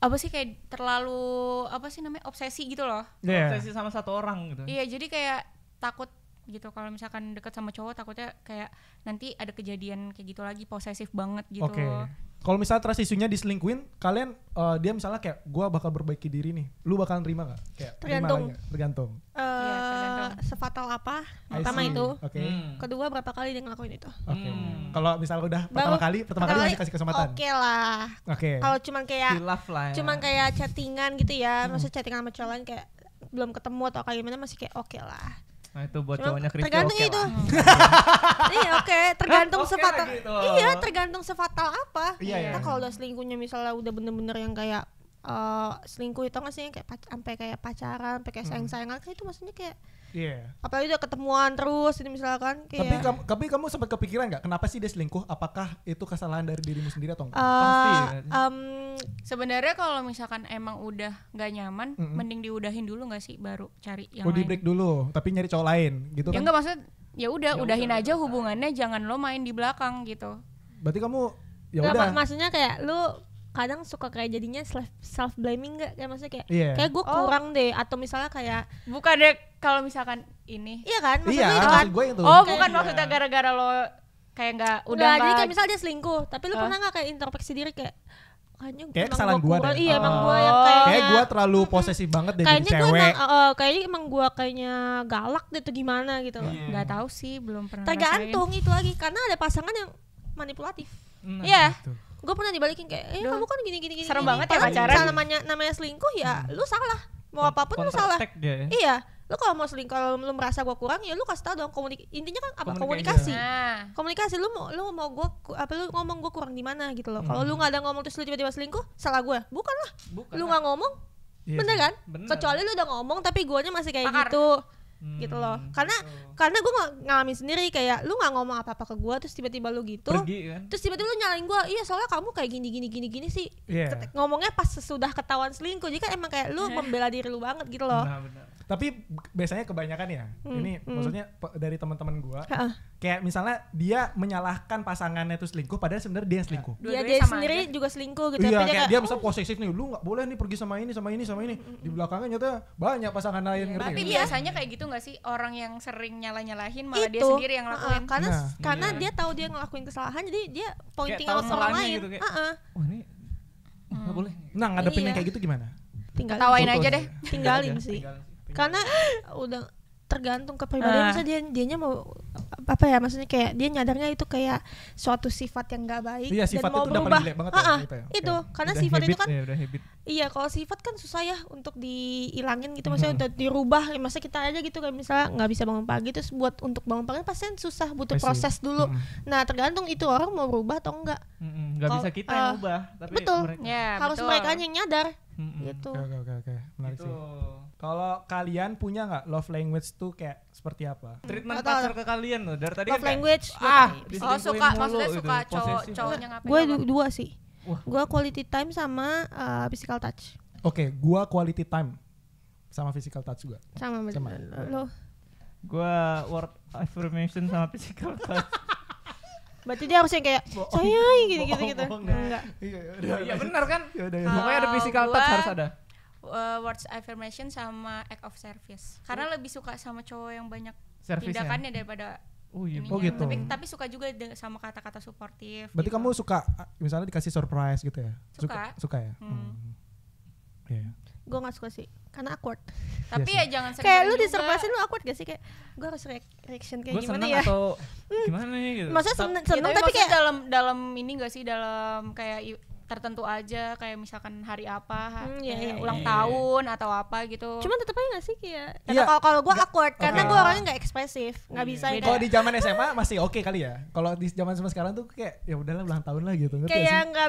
apa sih kayak terlalu apa sih namanya obsesi gitu loh yeah. obsesi sama satu orang gitu iya jadi kayak takut gitu kalau misalkan deket sama cowok takutnya kayak nanti ada kejadian kayak gitu lagi posesif banget gitu okay
kalau misalnya trust isunya diselingkuin kalian uh, dia misalnya kayak gue bakal berbaiki diri nih lu bakal terima gak? Kayak, tergantung tergantung
uh, ya, tergantung. sefatal apa pertama itu okay. hmm. kedua berapa kali dia ngelakuin itu okay. hmm.
kalau misalnya udah Baru, pertama kali pertama kali masih kasih kesempatan oke okay
lah oke okay. kalau cuma kayak
lah ya. cuman
kayak chattingan gitu ya hmm. maksud chattingan sama cowok lain kayak belum ketemu atau kayak gimana masih kayak oke okay lah
Nah itu buat cowoknya Kristi Tergantung okay itu. *laughs*
Hmm. iya oke, okay.
tergantung *laughs* okay sefatal. Gitu. Iya,
tergantung sefatal apa. Iya, iya, iya. kalau udah selingkuhnya misalnya udah bener-bener yang kayak uh, selingkuh itu nggak sih kayak sampai kayak pacaran, sampai kayak hmm. sayang-sayangan, hmm. itu maksudnya kayak Iya. Yeah. Apalagi udah ketemuan terus ini misalkan kayak Tapi kamu
tapi kamu sempat kepikiran nggak kenapa sih dia selingkuh? Apakah itu kesalahan dari dirimu sendiri atau enggak? Uh, Pasti. Ya.
Um, sebenarnya kalau misalkan emang udah nggak nyaman, mm -hmm. mending diudahin dulu nggak sih baru cari yang Body lain.
break dulu, tapi nyari cowok lain gitu ya kan. Ya enggak maksud
ya udah ya udahin aja hubungannya, jangan lo main di belakang gitu.
Berarti kamu ya udah. Mak maksudnya
kayak lu kadang suka kayak jadinya self blaming gak kayak maksudnya kayak yeah. kayak gue oh. kurang oh. deh atau misalnya kayak bukan deh kalau misalkan ini iya kan maksudnya iya, itu kan gue itu. oh kayak bukan iya. maksudnya gara-gara lo kayak nggak udah nggak jadi kayak misal dia selingkuh tapi lo uh. pernah nggak kayak introspeksi diri kayak
kayaknya kayak kesalahan
gue deh iya oh. emang gue yang kayaknya kayak gue terlalu posesif hmm, banget deh kayaknya gue emang
uh, kayaknya emang gue kayaknya galak deh tuh gimana gitu iya. nggak yeah. Gak tahu sih belum pernah tergantung rasain. itu lagi karena ada pasangan yang manipulatif nah, iya nah, yeah. gitu gue pernah dibalikin kayak eh kamu kan gini gini gini serem gini. banget ya pacaran namanya namanya selingkuh ya hmm. lu salah mau Kon apapun lu salah ya? iya lu kalau mau selingkuh kalau lu merasa gue kurang ya lu kasih tau dong komunik intinya kan apa komunikasi komunikasi, nah. komunikasi. lu mau lu mau gue apa lu ngomong gue kurang di mana gitu loh kalau hmm. lu nggak ada ngomong terus lu tiba-tiba selingkuh salah gue bukan lah bukan lu nggak ngomong Iya, bener kan? Bener. Kecuali lu udah ngomong tapi guanya masih kayak Pakar. gitu hmm. gitu loh hmm, karena oh. karena gue ngalamin sendiri kayak lu nggak ngomong apa apa ke gue terus tiba-tiba lu gitu Pergi, kan? terus tiba-tiba lu nyalain gue iya soalnya kamu kayak gini gini gini gini sih yeah. Iya. ngomongnya pas sesudah ketahuan selingkuh jadi kan emang kayak lu yeah. membela diri lu banget gitu loh benar,
benar tapi biasanya kebanyakan ya hmm, ini hmm. maksudnya dari teman-teman gue kayak misalnya dia menyalahkan pasangannya itu selingkuh padahal sebenarnya dia yang iya, selingkuh ya, dia, dia sendiri
aja. juga selingkuh gitu ya, iya, tapi kayak dia,
dia oh. misalnya posesif nih lu nggak boleh nih pergi sama ini sama ini sama ini hmm, hmm. di belakangnya nyata banyak pasangan lain yeah. Iya, tapi ya? biasanya
kayak gitu nggak sih orang yang sering nyala nyalahin malah itu. dia sendiri yang ngelakuin uh, karena nah, karena iya. dia tahu dia ngelakuin kesalahan jadi dia pointing kayak out orang lain gitu, kayak, uh -uh. oh ini
nggak hmm. boleh nah ngadepin iya. yang kayak gitu gimana
tinggalin. Tawain aja deh. Tinggalin sih. Tinggalin karena *gasps* udah tergantung kepribadian uh. misalnya dia dianya mau apa ya maksudnya kayak dia nyadarnya itu kayak suatu sifat yang gak baik iya, dan mau itu berubah udah banget ya, ya. itu okay. karena udah sifat habit, itu kan ya, udah iya kalau sifat kan susah ya untuk dihilangin gitu maksudnya -hmm. untuk dirubah ya masa kita aja gitu kan misalnya nggak bisa bangun pagi terus buat untuk bangun pagi kan pasti kan susah butuh proses dulu -hmm. nah tergantung itu orang mau berubah atau enggak
nggak -hmm. bisa kita uh, yang ubah tapi betul mereka. Yeah, harus betul. mereka yang nyadar mm -hmm. gitu oke okay, okay, menarik itu. sih kalau kalian punya nggak love language tuh kayak seperti apa? Treatment Atau pacar
ke kalian loh. Dari tadi love kan language ah, oh suka maksudnya gitu. suka gitu. cowok cowoknya ngapain? Gue
dua sih. Gue quality time sama
uh, physical touch. Oke, okay, gue quality time sama physical touch juga. Sama sama. Lo? Gue
word affirmation sama physical touch.
*laughs* Berarti dia harusnya kayak sayang gitu gini gitu. Enggak.
Iya,
iya, iya
benar kan? Ya ya Pokoknya ada physical touch harus ada uh, words affirmation sama act of service. Karena oh. lebih suka sama cowok yang banyak Service ya? tindakannya daripada Oh iya. Oh gitu. Tapi, tapi suka juga sama kata-kata suportif. Berarti gitu.
kamu suka misalnya dikasih surprise gitu ya? Suka. Suka, suka ya. Hmm.
Hmm. Yeah. Gue gak suka sih, karena awkward. tapi iya ya, jangan sering Kayak lu disurprise lu awkward gak sih kayak gue harus reaction kayak gimana ya? atau
*laughs* hmm. gimana nih gitu. Maksudnya seneng,
ya, tapi, tapi kayak dalam dalam ini gak sih dalam kayak tertentu aja kayak misalkan hari apa hmm, iya, iya, iya, ulang iya, iya, iya, tahun atau apa gitu cuman tetap aja gak sih kayak
karena kalau
kalau gue awkward okay. karena gue orangnya
gak ekspresif nggak bisa ya. kalau di zaman
SMA masih oke okay kali ya kalau di zaman SMA sekarang tuh kayak ya udahlah ulang tahun lah gitu kayak
nggak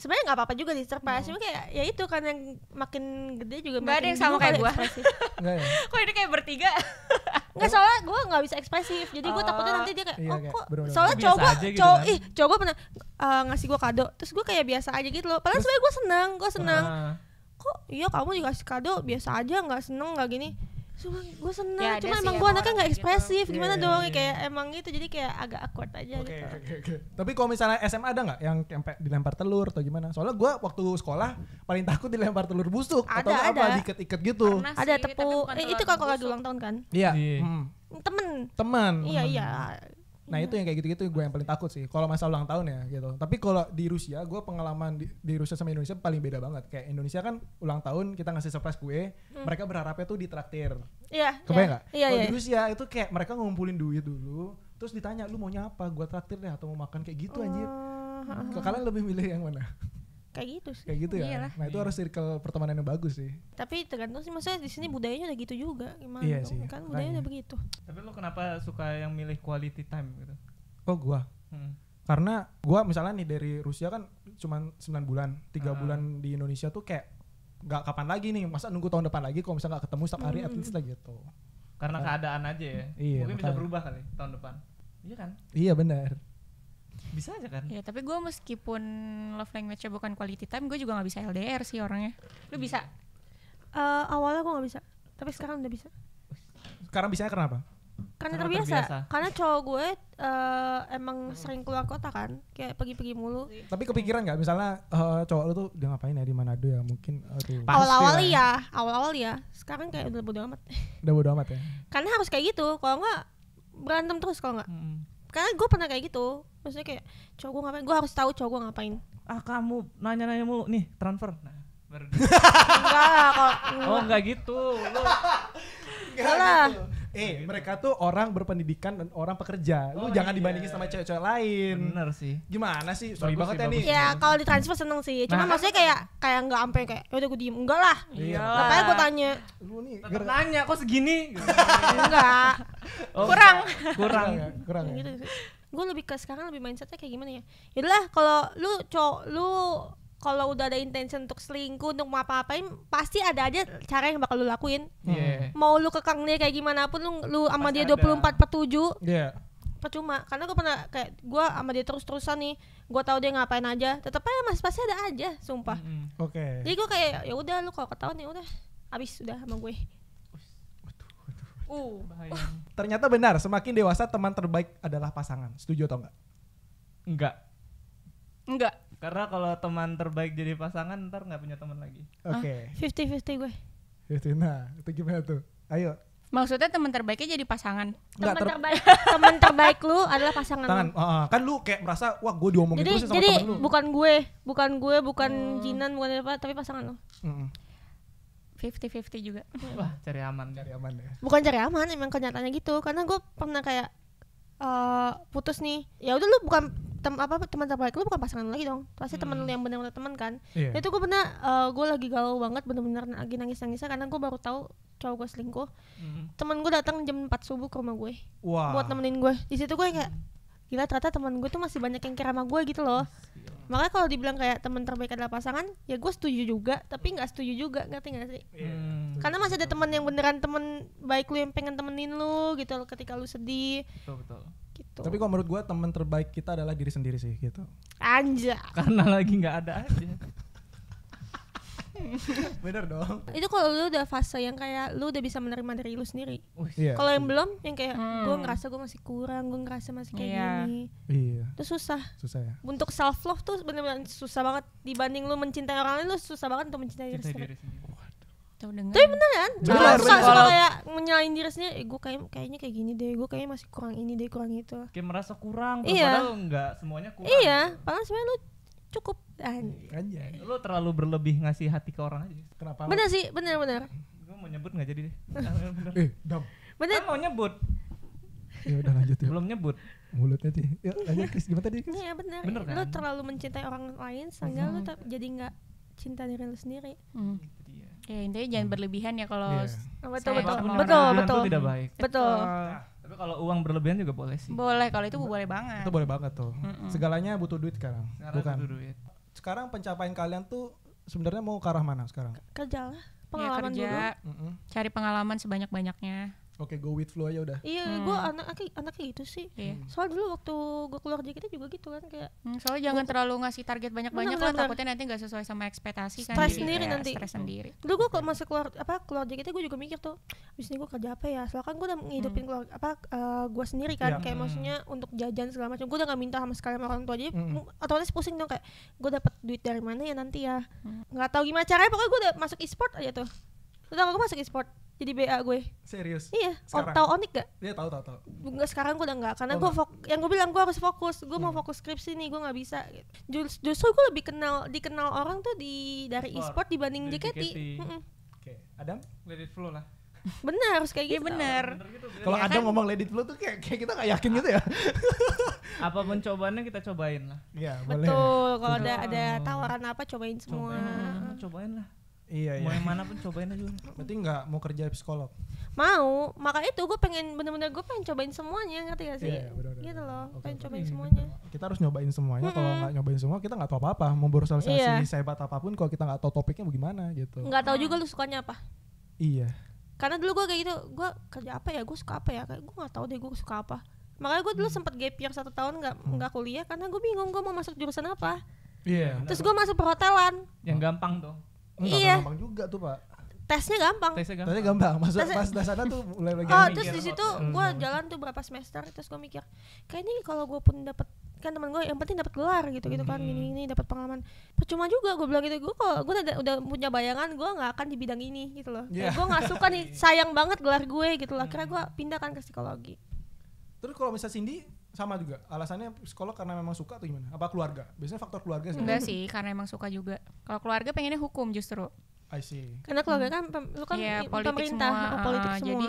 sebenarnya nggak apa-apa juga di sih, iya. cuma kayak ya itu karena makin gede juga nggak ada yang sama kayak gue *laughs* ya? kok ini kayak bertiga nggak soalnya gue nggak bisa ekspresif jadi gue oh. takutnya nanti dia kayak iya, oh kok soalnya cowok gitu cowok kan. ih cowok pernah eh, ngasih gue kado terus gue kayak biasa aja gitu loh padahal sebenarnya gue senang gue senang ah. kok iya kamu dikasih kado biasa aja nggak seneng nggak gini cuma gue seneng ya, cuma emang gue anaknya nggak gitu. ekspresif gitu. gimana yeah, dong yeah. Iya. kayak emang gitu jadi kayak agak awkward aja okay, gitu
okay, okay. tapi kalau misalnya SMA ada nggak yang dilempar telur atau gimana soalnya gue waktu sekolah paling takut dilempar telur busuk ada, atau ada. apa diikat-ikat gitu sih, ada
tepuk eh, itu kalau lagi ulang tahun kan iya yeah. yeah. hmm. temen
teman iya iya Nah itu yang kayak gitu-gitu gue yang paling takut sih. Kalau masa ulang tahun ya gitu. Tapi kalau di Rusia, gue pengalaman di, di Rusia sama Indonesia paling beda banget. Kayak Indonesia kan ulang tahun kita ngasih surprise kue, hmm. mereka berharapnya tuh ditraktir. Iya. Yeah, Kebayang iya. nggak? Iya, Yeah, kalau iya, di iya. Rusia itu kayak mereka ngumpulin duit dulu, terus ditanya lu maunya apa? Gue traktir deh atau mau makan kayak gitu uh, anjir. Uh, Kalian lebih milih yang mana?
kayak gitu sih kayak gitu ya Iyalah. nah itu harus
circle pertemanan yang bagus sih
tapi tergantung sih maksudnya di sini budayanya udah gitu juga gimana iya sih,
kan budayanya udah
begitu tapi lo kenapa suka yang milih quality time gitu
oh gua hmm. karena gua misalnya nih dari Rusia kan cuma 9 bulan tiga hmm. bulan di Indonesia tuh kayak nggak kapan lagi nih masa nunggu tahun depan lagi kalau misalnya nggak ketemu setiap hari hmm. at least lah gitu
karena nah. keadaan aja ya iya, mungkin makanya. bisa berubah kali tahun depan iya
kan iya benar
bisa aja kan ya tapi gue meskipun love language-nya bukan quality time gue juga nggak bisa LDR sih orangnya lu bisa uh, awalnya gue nggak bisa tapi sekarang udah bisa
sekarang bisa kenapa karena, karena terbiasa. terbiasa karena
cowok gue uh, emang hmm. sering keluar kota kan kayak pergi-pergi mulu
tapi kepikiran nggak misalnya uh, cowok lu tuh dia ngapain ya di Manado ya mungkin awal-awal ya
awal-awal ya sekarang kayak udah bodo amat udah bodo amat ya karena harus kayak gitu kalau nggak berantem terus kalau nggak hmm karena gue pernah kayak gitu maksudnya kayak cowok gue ngapain gue harus tahu cowok gue ngapain ah kamu nanya-nanya mulu nih transfer nah
baru *laughs* enggak kok oh enggak gitu lu enggak lah gitu eh gitu. mereka tuh orang berpendidikan dan orang pekerja. Lu oh, jangan iya. dibandingin sama cewek-cewek lain. Bener sih. Gimana sih? Sorry ya, bagus banget sih, ya nih. Ya
kalau ditransfer seneng sih. Cuma nah. maksudnya kayak kayak nggak sampai kayak ya udah gue diem. Enggak lah. Iya. Makanya gue tanya. Lu nih. Gue nanya kok segini? Enggak.
oh, kurang. Kurang. Ya? kurang. Ya, kurang. Gitu.
Gue lebih ke sekarang lebih mindsetnya kayak gimana ya? lah kalau lu cowok lu kalau udah ada intention untuk selingkuh untuk mau apa-apain pasti ada aja cara yang bakal lu lakuin yeah. mau lu kekang dia kayak gimana pun lu lu sama pasti dia 24 ada. per 7 yeah. Iya. percuma karena gue pernah kayak gue sama dia terus-terusan nih gue tau dia ngapain aja tetap aja mas pasti ada aja sumpah mm -hmm.
oke okay.
jadi gue kayak
ya udah lu kalau ketahuan ya udah abis sudah sama gue
Uh.
Ternyata benar, semakin dewasa teman terbaik adalah pasangan. Setuju atau enggak? Enggak.
Enggak. Karena kalau teman terbaik jadi pasangan ntar nggak punya
teman lagi. Ah, Oke. Okay.
Fifty
fifty gue.
Fifty nah itu gimana tuh? Ayo. Maksudnya
teman terbaiknya jadi pasangan. Teman ter terbaik teman terbaik lu adalah pasangan. Tangan. Lu.
Uh, kan lu kayak merasa wah gue diomongin jadi, terus sama jadi temen lu.
Jadi bukan gue, bukan gue, bukan hmm. Jinan, bukan apa, tapi pasangan lu. fifty fifty juga. Wah
cari aman, cari aman ya.
Bukan cari aman, emang kenyataannya gitu. Karena gue pernah kayak uh, putus nih ya udah lu bukan tem apa teman terbaik lu bukan pasangan lagi dong pasti hmm. teman yang benar-benar teman kan yeah. itu gue pernah uh, eh, gue lagi galau banget benar-benar lagi nangis nangis karena gue baru tahu cowok gue selingkuh hmm. temen gue datang jam 4 subuh ke rumah gue wow. buat nemenin gue di situ gue kayak hmm gila ternyata teman gue tuh masih banyak yang kira sama gue gitu loh oh. makanya kalau dibilang kayak teman terbaik adalah pasangan ya gue setuju juga tapi nggak setuju juga ngerti gak sih iya. hmm. karena masih ada teman yang beneran teman baik lu yang pengen temenin lu gitu loh ketika lu sedih
betul betul gitu tapi kalau menurut gue teman terbaik kita adalah diri sendiri sih gitu anja *laughs* karena lagi nggak ada aja *laughs* Bener dong.
Itu kalau lu udah fase yang kayak lu udah bisa menerima dari lu sendiri. Yeah. Oh, iya. Kalau yang belum yang kayak hmm. gue ngerasa gua masih kurang, gua ngerasa masih kayak yeah. gini. Iya. Itu susah. Susah ya. Untuk self love tuh bener-bener susah banget dibanding lu mencintai orang lain lu susah banget untuk mencintai
diri sendiri. Diri sendiri.
Tapi bener kan? Bener, suka, suka kayak menyalahin diri sendiri, eh, gue kayak kayaknya kayak gini deh, gue kayaknya masih kurang ini deh, kurang itu. Kayak merasa kurang, iya. padahal
enggak semuanya kurang. Iya,
padahal sebenarnya lu cukup
Anjay. Lu terlalu berlebih ngasih hati ke orang aja. Kenapa? Bener sih, bener bener. Gue mau nyebut nggak jadi deh. *laughs* Ah, bener. Eh, dam. Bener. Kan mau nyebut. Ya udah lanjut ya. Belum nyebut. Mulutnya sih. Ya lanjut Chris, gimana
tadi? Iya bener. bener kan? Lu terlalu mencintai orang lain, sehingga lu jadi nggak cinta diri lu sendiri. Hmm. Ya intinya jangan berlebihan ya kalau iya. oh, betul betul betul betul betul tidak
baik. Betul. Ah. Nah, tapi kalau uang berlebihan juga boleh sih. Boleh kalau itu boleh banget. Itu boleh banget tuh. Mm
-mm.
Segalanya butuh duit sekarang. Sekarang Bukan. butuh duit sekarang pencapaian kalian tuh sebenarnya mau ke arah mana sekarang?
Kerja lah, iya, pengalaman ya, kerja, dulu. Mm -mm. Cari pengalaman sebanyak-banyaknya.
Oke, okay, go with flow aja udah. Iya, hmm. gue anak
anaknya gitu sih. Hmm. Soal dulu waktu gue keluar dari kita juga gitu kan kayak. Hmm, soalnya jangan gua, terlalu ngasih target banyak-banyak lah, takutnya nanti gak sesuai sama ekspektasi kan. Stres sendiri nanti. Stres sendiri. Dulu gue kalau masih keluar apa keluar dari kita gue juga mikir tuh, abis ini gue kerja apa ya? Soalnya kan gue udah ngidupin hmm. keluar apa uh, eh, gue sendiri kan, yeah. kayak hmm. maksudnya untuk jajan segala macam. Gue udah gak minta sama sekali sama orang tua aja. hmm. nanti pusing dong kayak gue dapet duit dari mana ya nanti ya. hmm. Gak tau gimana caranya, pokoknya gue udah masuk e-sport aja tuh. Tentang aku masuk e-sport jadi BA gue. Serius? Iya. Sekarang? Tahu Onik gak? Iya tahu tahu tahu. Enggak sekarang gue udah enggak karena oh, gue yang gue bilang gue harus fokus. Gue hmm. mau fokus skripsi nih, gue nggak bisa. Gitu. Just, justru gue lebih kenal dikenal orang tuh di dari e-sport dibanding JKT. Mm -mm.
Oke, Adam, let it flow lah.
bener harus kayak iya, gitu. Gitu, gitu. bener
Kalau iya Adam kan? ngomong let it flow tuh kayak, kayak kita nggak yakin gitu ya. *laughs* apa mencobanya kita cobain lah. Iya, boleh. Betul, kalau ada ada
tawaran apa cobain semua. Cobain, cobain lah.
Iya, mau iya. yang mana pun cobain aja. Berarti nggak mau kerja psikolog?
Mau, maka itu gue pengen bener-bener gue pengen cobain semuanya ngerti gak sih? Iya, iya bener -bener. Gitu loh, okay, pengen cobain iya, semuanya.
Kita harus nyobain semuanya. -hmm. Kalau nggak nyobain semua, kita nggak tahu apa-apa. Mau bersosialisasi iya. sehebat apapun, kalau kita nggak tahu topiknya bagaimana gitu. Nggak tahu
juga ah. lu sukanya apa. Iya. Karena dulu gue kayak gitu, gue kerja apa ya, gue suka apa ya, kayak gue nggak tahu deh gue suka apa. Makanya gue dulu hmm. sempat gap year satu tahun nggak hmm. nggak hmm. kuliah karena gue bingung gue mau masuk jurusan apa.
Iya. Yeah, Terus gue
masuk perhotelan.
Yang gampang tuh.
Enggak iya. gampang juga tuh pak tesnya gampang tesnya gampang, tesnya gampang. Maksud, tesnya... pas
dasarnya tuh mulai lagi oh terus di situ hmm. gue jalan
tuh berapa semester terus gue mikir kayaknya kalau gue pun dapet kan teman gue yang penting dapet gelar gitu gitu kan hmm. ini ini dapat pengalaman percuma juga gue bilang gitu gue kok gue udah, punya bayangan gue nggak akan di bidang ini gitu loh yeah. gue nggak suka nih *laughs* sayang banget gelar gue gitu loh akhirnya hmm. gue pindahkan ke psikologi
terus kalau misalnya Cindy sama juga alasannya psikolog karena memang suka atau gimana apa keluarga biasanya faktor keluarga sih enggak sih
karena emang suka juga kalau keluarga pengennya hukum justru
I see karena keluarga kan
pem, lu kan yeah, politik pemerintah semua, oh, politik ah, semua jadi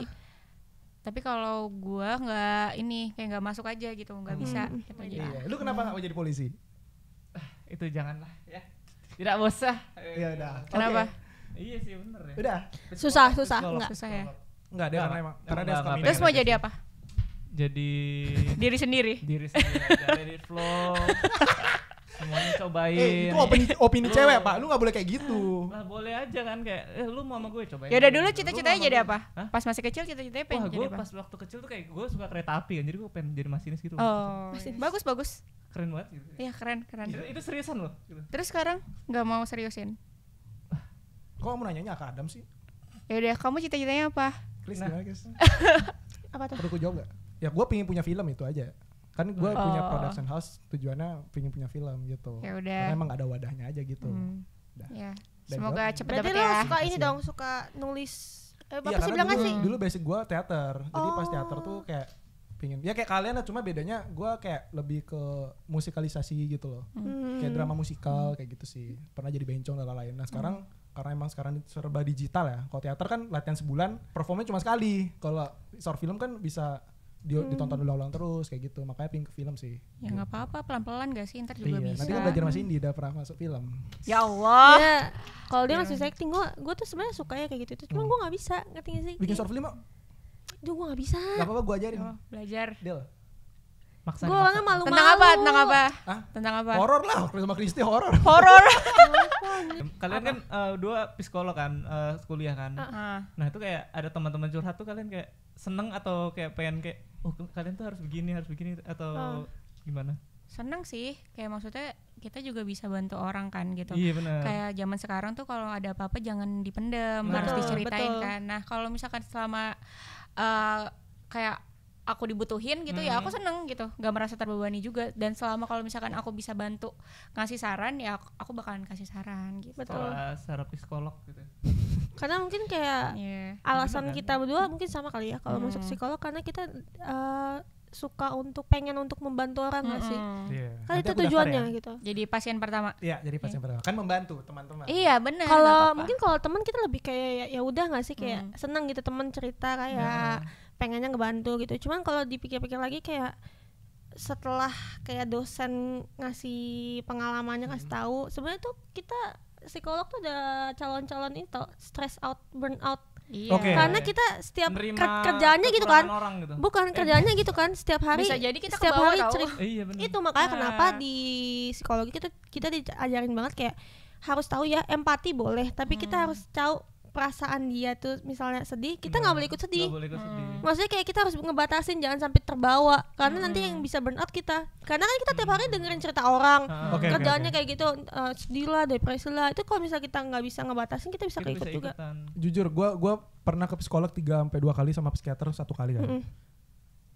tapi kalau gua nggak ini kayak nggak masuk aja gitu nggak hmm. bisa gitu
iya. lu kenapa
nggak mau jadi polisi ah, itu janganlah ya tidak usah ya udah kenapa okay. iya sih bener ya udah susah susah nggak susah ya enggak dia karena emang karena
dia suka terus mau
jadi apa jadi diri sendiri diri sendiri dari flow *laughs* semuanya cobain eh, itu opini opini cewek pak lu nggak boleh kayak gitu
lah boleh aja kan kayak eh, lu mau sama gue cobain ya udah dulu cita-citanya jadi apa
Hah? pas masih kecil cita-citanya pengen
Wah, jadi apa? pas waktu kecil tuh kayak gue suka kereta api kan jadi gue pengen jadi masinis gitu oh masinis. bagus bagus
keren banget gitu
iya keren keren itu, itu seriusan loh gitu. terus sekarang nggak mau seriusin
ah. kok mau nanyanya ke Adam sih
ya udah kamu cita-citanya apa
Chris nah. guys *laughs* apa tuh perlu jawab gak ya gue pengen punya film itu aja kan gue oh. punya production house tujuannya pengen punya film gitu ya udah. karena emang ada wadahnya aja gitu hmm. ya Dan semoga cepet dapet ya suka ini ya. dong
suka nulis eh, apa ya, sih bilang dulu, sih dulu
basic gue teater oh. jadi pas teater tuh oh. kayak pingin ya kayak kalian lah cuma bedanya gue kayak lebih ke musikalisasi gitu loh hmm. hmm. kayak drama musikal hmm. kayak gitu sih pernah jadi bencong dan lain-lain nah hmm. sekarang hmm karena emang sekarang serba digital ya. Kalau teater kan latihan sebulan, performnya cuma sekali. Kalau short film kan bisa di, hmm. ditonton ulang-ulang terus kayak gitu makanya pink ke film sih ya nggak
apa-apa pelan-pelan gak sih ntar juga iya. bisa nanti kan belajar masih
indie udah pernah masuk film
ya Allah ya, kalau dia yeah. masih acting gua gue tuh sebenarnya suka ya kayak gitu itu cuma hmm. gue nggak bisa ngerti gak sih bikin short film Duh gue nggak bisa nggak apa-apa gue ajarin oh, Belajar Deal
Maksa gua orangnya malu-malu Tentang apa? Tentang
apa? Hah? Tentang apa? Horor lah
Sama Kristi horor Horor *laughs* Kalian apa? kan uh, dua psikolog kan uh, eh, Kuliah kan uh ah. -huh. Nah itu kayak ada teman-teman curhat tuh kalian kayak seneng atau kayak pengen kayak oh kalian tuh harus begini harus begini atau oh. gimana?
Seneng sih, kayak maksudnya kita juga bisa bantu orang kan gitu. Iya benar. Kayak zaman sekarang tuh kalau ada apa-apa jangan dipendem, nah, harus diceritain betul. kan. Nah kalau misalkan selama uh, kayak aku dibutuhin gitu hmm. ya aku hmm. seneng gitu gak merasa terbebani juga dan selama kalau misalkan aku bisa bantu ngasih saran ya aku, aku bakalan kasih saran gitu betul
sarap psikolog gitu
*laughs* karena mungkin kayak yeah. alasan kita berdua mungkin sama kali ya kalau hmm. masuk psikolog karena kita uh, suka untuk pengen untuk membantu orang nggak mm sih? Hmm.
Yeah.
Kan itu tujuannya ya.
gitu. Jadi pasien pertama. Iya,
jadi pasien yeah. pertama. Kan membantu teman-teman. Iya,
benar. Kalau mungkin kalau teman kita lebih kayak ya, ya udah nggak sih kayak mm. senang gitu teman cerita kayak Yeah pengennya ngebantu gitu cuman kalau dipikir-pikir lagi kayak setelah kayak dosen ngasih pengalamannya kasih hmm. tahu sebenarnya tuh kita psikolog tuh ada calon-calon itu stress out burnout Iya. Okay. Karena kita setiap Nerima kerjaannya gitu kan. gitu. Bukan kerjaannya gitu kan setiap hari. Bisa jadi kita setiap hari Iya, Itu makanya nah. kenapa di psikologi kita kita diajarin banget kayak harus tahu ya empati boleh, tapi hmm. kita harus tahu perasaan dia tuh misalnya sedih kita hmm. nggak hmm. boleh ikut sedih gak boleh ikut sedih hmm. maksudnya kayak kita harus ngebatasin jangan sampai terbawa karena hmm. nanti yang hmm. bisa burn kita karena kan kita tiap hari hmm. dengerin cerita orang hmm. okay, kerjaannya okay, okay. kayak gitu uh, sedih lah depresi lah itu kalau misalnya kita nggak bisa
ngebatasin kita bisa kita ikut bisa juga jujur gue gua pernah ke psikolog tiga sampai dua kali sama psikiater satu kali kan hmm.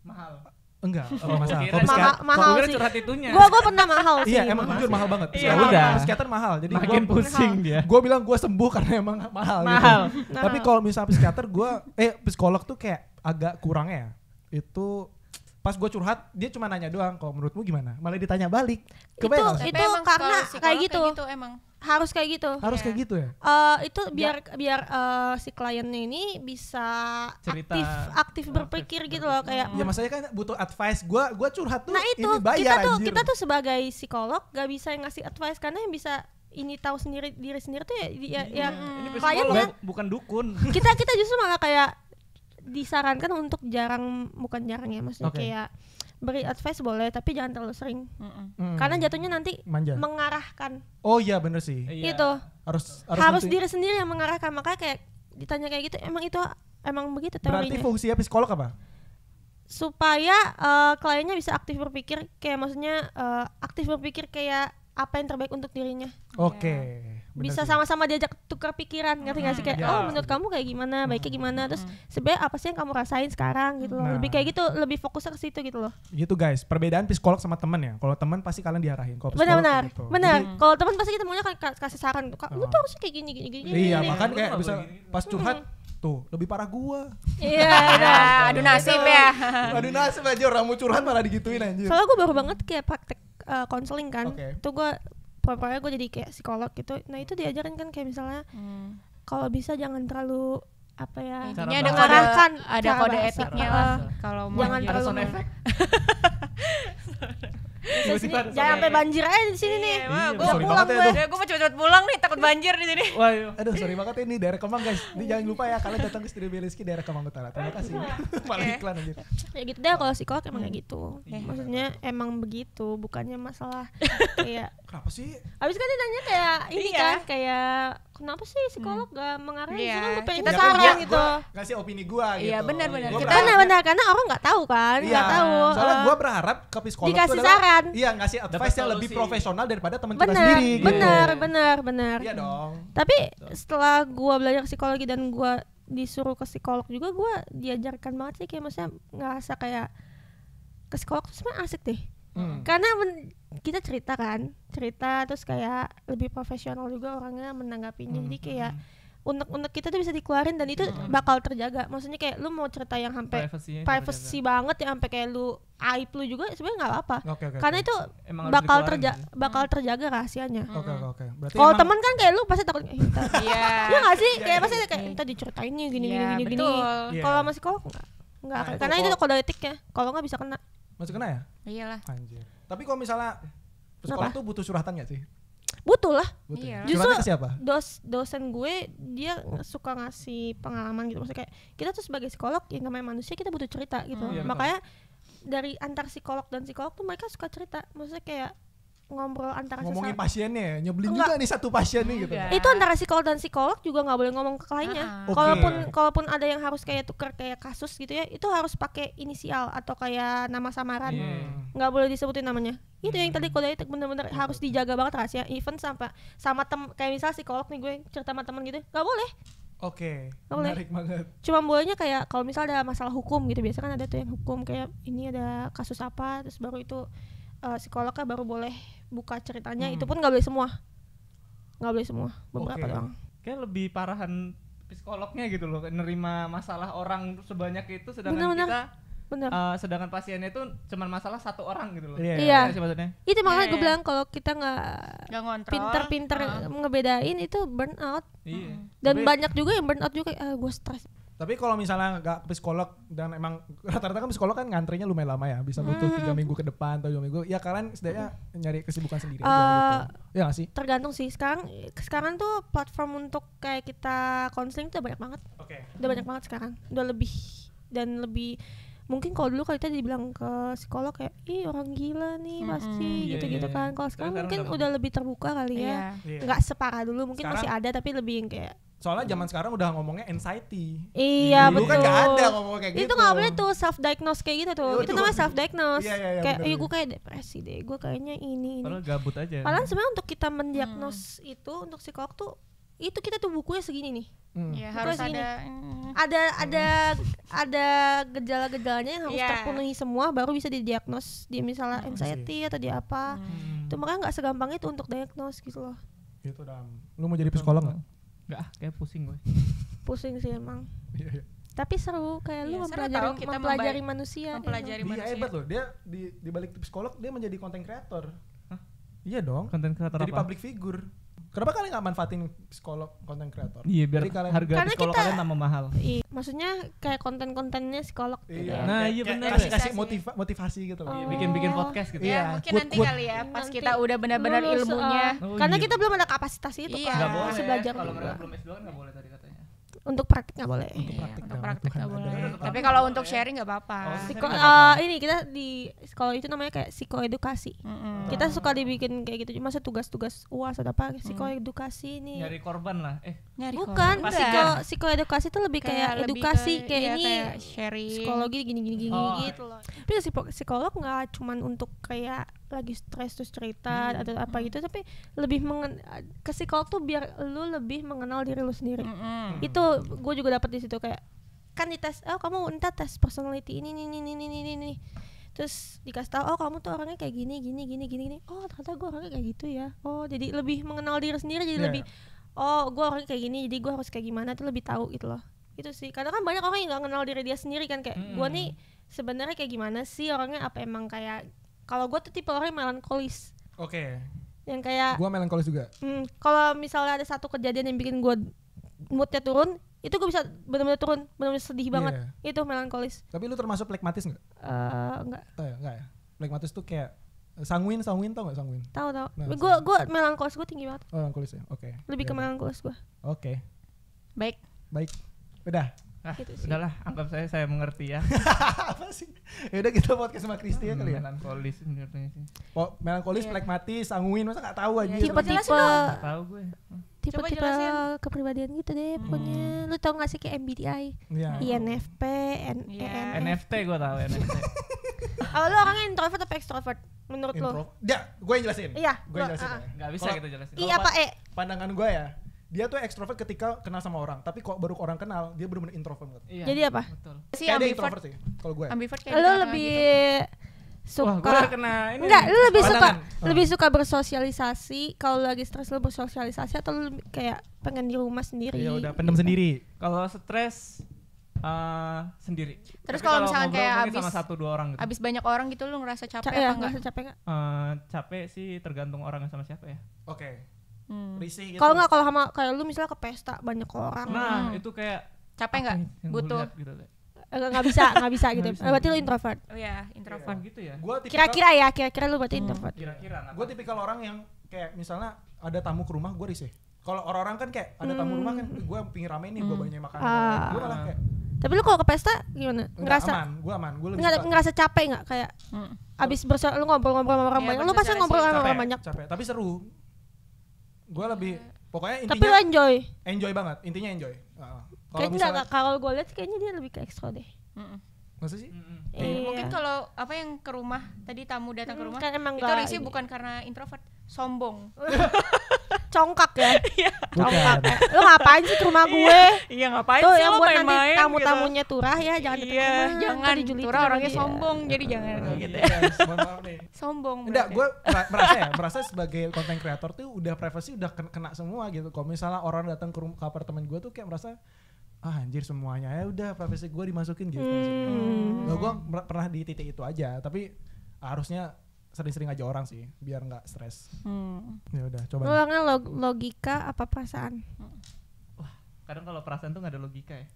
mahal Enggak, oh, masalah. Kalau mahal, mahal sih. curhat
itunya. Gua gua pernah mahal iya, sih. Iya, emang jujur mahal banget. Iya, udah. Psikiater iya. mahal. Jadi Makin gua,
pusing dia. Gua bilang gua sembuh karena emang mahal, gitu. mahal. gitu. Tapi nah. kalau misalnya psikiater gua eh psikolog tuh kayak agak kurang ya. Itu pas gue curhat dia cuma nanya doang kalau menurutmu gimana malah ditanya balik Kebayang itu itu karena kayak gitu. kayak gitu
emang harus kayak gitu
harus yeah. kayak gitu ya
uh, itu biar ya. biar uh, si kliennya ini bisa Cerita, aktif aktif berpikir aktif gitu loh kayak ya maksudnya kan
butuh advice gue gue curhat tuh nah itu ini bayar, kita tuh anjir. kita tuh
sebagai psikolog gak bisa ngasih advice karena yang bisa ini tahu sendiri diri sendiri tuh ya, ya iya. ya klien bukan,
bukan dukun
kita kita justru malah kayak disarankan untuk jarang bukan jarang ya maksudnya okay. kayak beri advice boleh tapi jangan terlalu sering mm -mm. karena jatuhnya nanti Manja. mengarahkan
oh iya bener sih iya. itu harus harus, harus diri
sendiri yang mengarahkan makanya kayak ditanya kayak gitu emang itu emang begitu teorinya berarti
fungsinya psikolog apa
supaya uh, kliennya bisa aktif berpikir kayak maksudnya uh, aktif berpikir kayak apa yang terbaik untuk dirinya.
Oke. Okay. Ya. Bisa
sama-sama diajak tukar pikiran, ngerti nggak sih kayak yeah. oh menurut kamu kayak gimana, baiknya hmm. gimana, terus hmm. sebenarnya apa sih yang kamu rasain sekarang gitu loh. Nah. Lebih kayak gitu, lebih fokus ke situ gitu loh.
Gitu guys, perbedaan psikolog sama teman ya. Kalau teman pasti kalian diarahin, kalau psikolog benar benar. Gitu. Benar.
Hmm. Kalau teman pasti kita maunya kasih saran, kamu tuh ah. harusnya kayak gini gini
gini. Iya, makan kayak bisa pas curhat hmm tuh lebih parah gua iya yeah, *laughs* adu nasib ya adu nasib aja orang mau curhat malah digituin anjir soalnya gua baru banget kayak praktek
konseling eh, counseling kan okay. itu gue pokoknya gue jadi kayak psikolog gitu nah itu diajarin kan kayak misalnya hmm. kalau bisa jangan terlalu apa ya iya, intinya ada kode kan ada kode etiknya lah
kalau jangan terlalu *laughs* Jangan
sampai banjir aja di sini iya, nih. Iya, iya, gua gue pulang gue. Gue mau cepet-cepet pulang nih, takut banjir di sini. Wah,
aduh sorry banget ya, ini daerah Kemang guys. Ini jangan lupa ya kalian datang ke Studio Beliski daerah Kemang Utara. Terima kasih.
Malah
iklan aja. Ya gitu deh kalau psikolog emang kayak gitu. Maksudnya emang begitu, bukannya masalah *laughs* kayak Kenapa sih? Habis kan ditanya kayak ini kan kayak kenapa sih
psikolog hmm. gak mengarahin yeah. sekarang gue pengen kita sekarang gitu gak ngasih opini gue iya, gitu iya benar benar kita benar benar
karena orang nggak tahu kan nggak gak iya, tahu soalnya uh, eh, gue
berharap ke psikolog dikasih adalah, saran iya ngasih advice yang lebih profesional daripada teman kita sendiri gitu. benar
benar benar iya dong tapi gitu. setelah gue belajar psikologi dan gue disuruh ke psikolog juga gue diajarkan banget sih kayak maksudnya ngerasa kayak ke psikolog tuh sebenarnya asik deh hmm. karena kita cerita kan cerita terus kayak lebih profesional juga orangnya menanggapinya hmm. jadi hmm, kayak hmm. unek-unek kita tuh bisa dikeluarin dan itu hmm. bakal terjaga. Maksudnya kayak lu mau cerita yang sampai privacy banget yang sampai kayak lu aib lu juga sebenarnya nggak apa-apa. Okay, okay, Karena okay. itu emang bakal terja gitu. bakal hmm. terjaga rahasianya. Oke okay, okay, Kalau teman kan kayak lu pasti takut ya *laughs* Iya.
iya, iya sih? Iya, kayak pasti
kayak kita diceritain gini gini gini. gini. Kalau masih kok nggak nah, karena itu, itu kode ya. Kalau nggak bisa kena.
Masih kena ya? Iyalah. Anjir. Tapi kalau misalnya sekolah tuh butuh curhatan gak sih?
butuh lah butuh. Iya. justru siapa? dos dosen gue dia suka ngasih pengalaman gitu maksudnya kayak kita tuh sebagai psikolog yang namanya manusia kita butuh cerita gitu hmm. iya, makanya betul. dari antar psikolog dan psikolog tuh mereka suka cerita maksudnya kayak ngobrol antara ngomongin
pasiennya ya nyebelin Enggak. juga nih satu pasien nih gitu kan. itu
antara psikolog dan psikolog juga nggak boleh ngomong ke kliennya uh ah, -huh. Ah. okay. kalaupun kalaupun ada yang harus kayak tuker kayak kasus gitu ya itu harus pakai inisial atau kayak nama samaran iya. nggak yeah. boleh disebutin namanya itu yang tadi hmm. kalau itu bener-bener hmm. harus dijaga banget rahasia even sampai sama tem kayak misal psikolog nih gue cerita sama temen gitu nggak boleh
Oke, okay, boleh. banget.
Cuma bolehnya kayak kalau misal ada masalah hukum gitu, biasa kan ada tuh yang hukum kayak ini ada kasus apa, terus baru itu uh, psikolognya baru boleh buka ceritanya hmm. itu pun nggak boleh semua nggak boleh semua
beberapa okay. doang
kayak lebih parahan psikolognya gitu loh nerima masalah orang sebanyak itu sedangkan bener, bener. kita bener. Uh, eh, sedangkan pasiennya itu cuman masalah satu orang gitu loh yeah. iya yeah. Iya, maksudnya
itu iya, makanya yeah. gue iya. bilang kalau kita nggak pinter-pinter uh. ngebedain itu burnout yeah. dan Tapi, banyak juga yang burnout juga ah gue stres
tapi kalau misalnya nggak ke psikolog dan emang rata-rata kan psikolog kan ngantrinya lumayan lama ya, bisa butuh hmm. tiga minggu ke depan atau dua minggu. Ya kalian setidaknya nyari kesibukan sendiri uh, aja gitu. Eh, ya gak sih?
Tergantung sih. Sekarang sekarang tuh platform untuk kayak kita konseling tuh banyak banget.
Oke. Okay. Udah banyak
banget sekarang. Udah lebih dan lebih mungkin kalau dulu kalau kita dibilang ke psikolog kayak ih orang gila nih hmm, pasti hmm. gitu-gitu yeah, yeah. Iya. kan kalau sekarang mungkin udah, udah lebih terbuka kali ya iya. Iya. nggak yeah. separah dulu mungkin sekarang, masih ada tapi lebih yang
kayak Soalnya zaman sekarang udah ngomongnya anxiety. Iya Dulu kan betul. kan gak ada ngomong kayak itu gitu. Itu gak boleh
tuh self diagnose kayak gitu tuh. Ya, itu namanya self diagnose. Iya, iya, iya, kayak iya gue kayak depresi deh. Gue kayaknya ini
ini. Padahal gabut aja. Padahal
sebenarnya untuk kita mendiagnose hmm. itu untuk psikolog tuh itu kita tuh bukunya segini nih. Hmm. Ya, harus segini. ada hmm. ada ada hmm. ada gejala-gejalanya yang harus yeah. terpenuhi semua baru bisa didiagnos dia misalnya oh, anxiety sih. atau dia apa. Hmm. Itu makanya nggak segampang itu untuk diagnos gitu loh.
Itu dalam. Lu mau jadi psikolog nggak? Enggak, kayak pusing gue.
Pusing sih emang. Iya, iya. Tapi seru kayak ya, lu iya, mempelajari kita mempelajari manusia. Mempelajari manusia. Dia hebat
loh. Dia di di balik psikolog dia menjadi konten kreator. Iya dong. Konten kreator Jadi public figure. Kenapa kalian gak manfaatin psikolog konten kreator? Iya biar Jadi kalian, harga karena psikolog kita, kalian tambah mahal.
Iya, maksudnya kayak konten-kontennya psikolog. Iya.
Nah iya benar. Kasih kasih iya. motiva motivasi gitu loh. Oh. Iya, bikin-bikin podcast gitu. Iya. Ya, mungkin quote, nanti quote.
kali ya pas nanti kita udah benar-benar ilmunya. Uh, oh, karena iya. kita belum ada kapasitas itu iya. kan. Gak boleh. Masih Kalau
belum
S2 kan gak boleh tadi kata
untuk praktik nggak boleh. Untuk iya,
praktik nggak boleh. Tapi kalau untuk sharing nggak apa-apa. Oh, eh, ini kita
di sekolah itu namanya kayak psikoedukasi. Mm -hmm. Kita suka dibikin kayak gitu. Cuma tugas-tugas uas atau apa mm. psikoedukasi mm. ini. Nyari
korban lah. Eh.
Nyari Bukan. Kan? Psiko, psikoedukasi itu lebih kayak, kayak edukasi ke, kayak ya, ini. Kayak sharing. Psikologi gini-gini gini, gini, oh. gitu loh. Tapi psikolog nggak cuma untuk kayak lagi stres terus cerita hmm. atau apa hmm. gitu tapi lebih mengen ke psikolog tuh biar lu lebih mengenal diri lu sendiri hmm. itu gue juga dapat di situ kayak kan di tes oh kamu entah tes personality ini ini ini ini ini ini terus dikasih tahu oh kamu tuh orangnya kayak gini gini gini gini gini oh ternyata gue orangnya kayak gitu ya oh jadi lebih mengenal diri sendiri jadi yeah. lebih oh gue orangnya kayak gini jadi gue harus kayak gimana tuh lebih tahu gitu loh itu sih karena kan banyak orang yang nggak kenal diri dia sendiri kan kayak hmm. gue nih sebenarnya kayak gimana sih orangnya apa emang kayak kalau gue tuh tipe orang yang melankolis. Oke. Okay. Yang kayak. Gue
melankolis juga.
Hmm, kalau misalnya ada satu kejadian yang bikin gue moodnya turun, itu gue bisa benar-benar turun, benar-benar sedih yeah. banget. Itu melankolis.
Tapi lu termasuk plekmatis nggak? Uh, eh, enggak. Oh, ya, enggak ya. Plekmatis tuh kayak eh, sanguin sanguin tau gak sanguin tau tau gue nah, gue melankolis gue tinggi banget oh, melankolis ya oke okay. lebih yeah. ke iya, iya. melankolis gue oke okay. baik baik
udah Ah, gitu udahlah, anggap saya saya mengerti
ya. *laughs* Apa sih? Ya udah kita podcast sama Kristi ya hmm, kali ya. Melankolis menurutnya sih. Oh, melankolis, yeah. pragmatis, sanguin, masa enggak tahu aja. Iya, tipe-tipe. Enggak tahu gue. Hmm. Tipe-tipe
kepribadian gitu deh hmm. pokoknya. punya. Lu tau gak sih kayak MBTI? Yeah. INFP, N yeah.
NFT gue tau NFT.
Apa lu orangnya introvert atau extrovert? Menurut lo Ya, gue yang jelasin. Iya. Gue yang jelasin. Enggak ah, ah. ya. bisa kita jelasin. iya apa E? Pandangan gue ya, dia tuh ekstrovert ketika kenal sama orang tapi kok baru orang kenal dia benar-benar introvert iya. jadi apa betul si kayak introvert sih kalau gue ya. ambivert gitu. lo lebih suka Wah,
kena ini enggak lu lebih suka oh. lebih suka bersosialisasi kalau lagi stres lu bersosialisasi atau lu kayak pengen di rumah sendiri ya udah pendem
sendiri kalau stres Uh, sendiri. Terus kalau misalnya kayak habis sama satu dua orang gitu.
Abis banyak orang gitu lu ngerasa capek Ca iya, apa ya, enggak? Ngerasa capek
enggak? Uh, eh, capek sih tergantung orang sama siapa ya. Oke hmm. risih gitu. Kalau nggak kalau
sama kayak lu misalnya ke pesta banyak orang. Nah, hmm. itu kayak capek nggak? Butuh.
Gitu eh, nggak bisa nggak
bisa *laughs* gitu gak eh, berarti lu introvert oh
ya introvert ya, gitu ya kira-kira ya kira-kira lu berarti hmm. introvert kira-kira nah. gue tipikal orang yang kayak misalnya ada tamu ke rumah gue risih kalau orang-orang kan kayak ada tamu hmm. rumah kan hmm. gue pingin rame nih hmm. gue banyak makanan Uh. Ah. gue malah kayak
tapi lu kalau ke pesta gimana? Enggak, ngerasa aman,
gue aman, gue lebih nggak, ngerasa
capek nggak kayak hmm. abis bersama lu ngobrol-ngobrol sama orang ya, banyak, lu pasti ngobrol sama orang
banyak. Capek, tapi seru gue lebih pokoknya intinya tapi lo enjoy enjoy banget intinya enjoy uh, kayaknya
kalau gue lihat
kayaknya dia lebih ke ekstro deh Masa sih? Mm -hmm. mungkin
kalau apa yang ke rumah tadi tamu datang ke mm, rumah kan emang itu risih iya. bukan karena introvert, sombong. *laughs* Congkak ya? Iya. Congkak. Eh, lo ngapain sih ke rumah iya. gue? Iya, ngapain Tuh, yang buat main nanti tamu-tamunya gitu. turah ya, jangan iya, jangan Jangan turah orangnya sombong, jadi jangan gitu.
Sombong. Enggak, gue merasa ya, merasa sebagai konten kreator tuh udah privacy udah kena semua gitu. Kalau misalnya orang datang ke apartemen gue tuh kayak merasa ah anjir semuanya ya udah profesi gue dimasukin gitu hmm. Nah, gue pernah di titik itu aja tapi harusnya sering-sering aja orang sih biar nggak stres hmm. ya udah coba ulangnya log
logika apa perasaan
wah kadang kalau perasaan tuh gak ada logika ya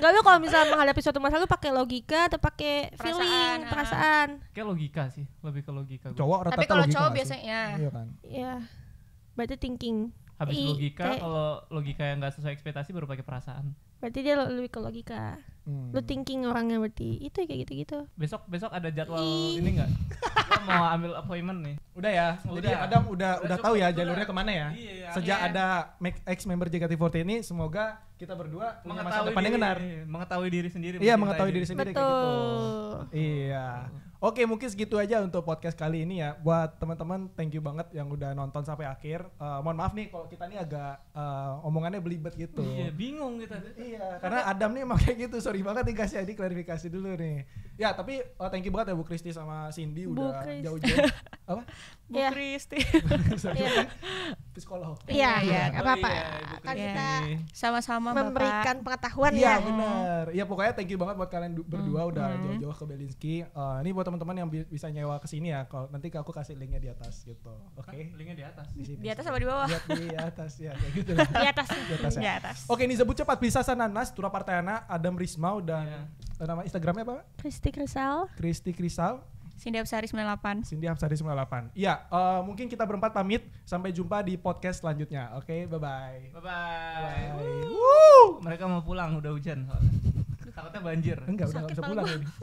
nggak lu kalau
misalnya menghadapi suatu masalah lu pakai logika atau pakai feeling ah. perasaan
kayak logika sih lebih ke logika gue. cowok rata tapi kalau cowok biasanya iya kan
iya berarti thinking habis logika
kalau logika yang nggak sesuai ekspektasi baru pakai perasaan
berarti dia lebih ke logika hmm. lu thinking orangnya berarti itu kayak gitu gitu
besok besok ada jadwal I. ini nggak mau ambil appointment nih udah ya udah. Adam udah udah, udah tahu ya jalurnya udah. kemana ya iya, iya. sejak iya. ada ex member JKT48 ini semoga kita berdua punya masa depan yang benar mengetahui diri sendiri
iya mengetahui diri sendiri Betul.
kayak gitu iya Oke, mungkin segitu aja untuk podcast kali ini ya. Buat teman-teman, thank you banget yang udah nonton sampai akhir. Uh, mohon maaf nih kalau kita nih agak uh, omongannya belibet gitu. Iya, bingung kita. iya, karena Adam nih emang kayak gitu. Sorry banget nih kasih ya, Adi klarifikasi dulu nih. Ya, tapi uh, thank you banget ya Bu Kristi sama Cindy udah jauh-jauh. *laughs* Apa? Iya. Bu yeah. Kristi. *laughs* Iya. Psikolog. Iya, iya, enggak iya, apa-apa. Kan kita sama-sama memberikan pengetahuan ya. Iya, benar. Iya, pokoknya thank you banget buat kalian berdua hmm. udah jauh-jauh hmm. ke Belinski. Uh, eh, ini buat teman-teman yang bi bisa nyewa ke sini ya. Kalau nanti aku kasih linknya di atas gitu. Kan Oke. Okay? Linknya di atas. Di sini. Di atas sama di bawah? Di, atas ya, kayak gitu. *laughs* di atas. di atas. Ya. atas. Oke, ini sebut cepat bisa Sananas, Tura Partayana, Adam Rismau dan yeah. nama Instagramnya apa? Kristi Krisal. Kristi Krisal. Cindy Absari 98. Cindy Absari 98. Iya, uh, mungkin kita berempat pamit. Sampai jumpa di podcast selanjutnya. Oke, okay, bye-bye. Bye-bye. Mereka mau pulang, udah hujan soalnya.
Takutnya banjir. Enggak, Sakit udah gak bisa pulang.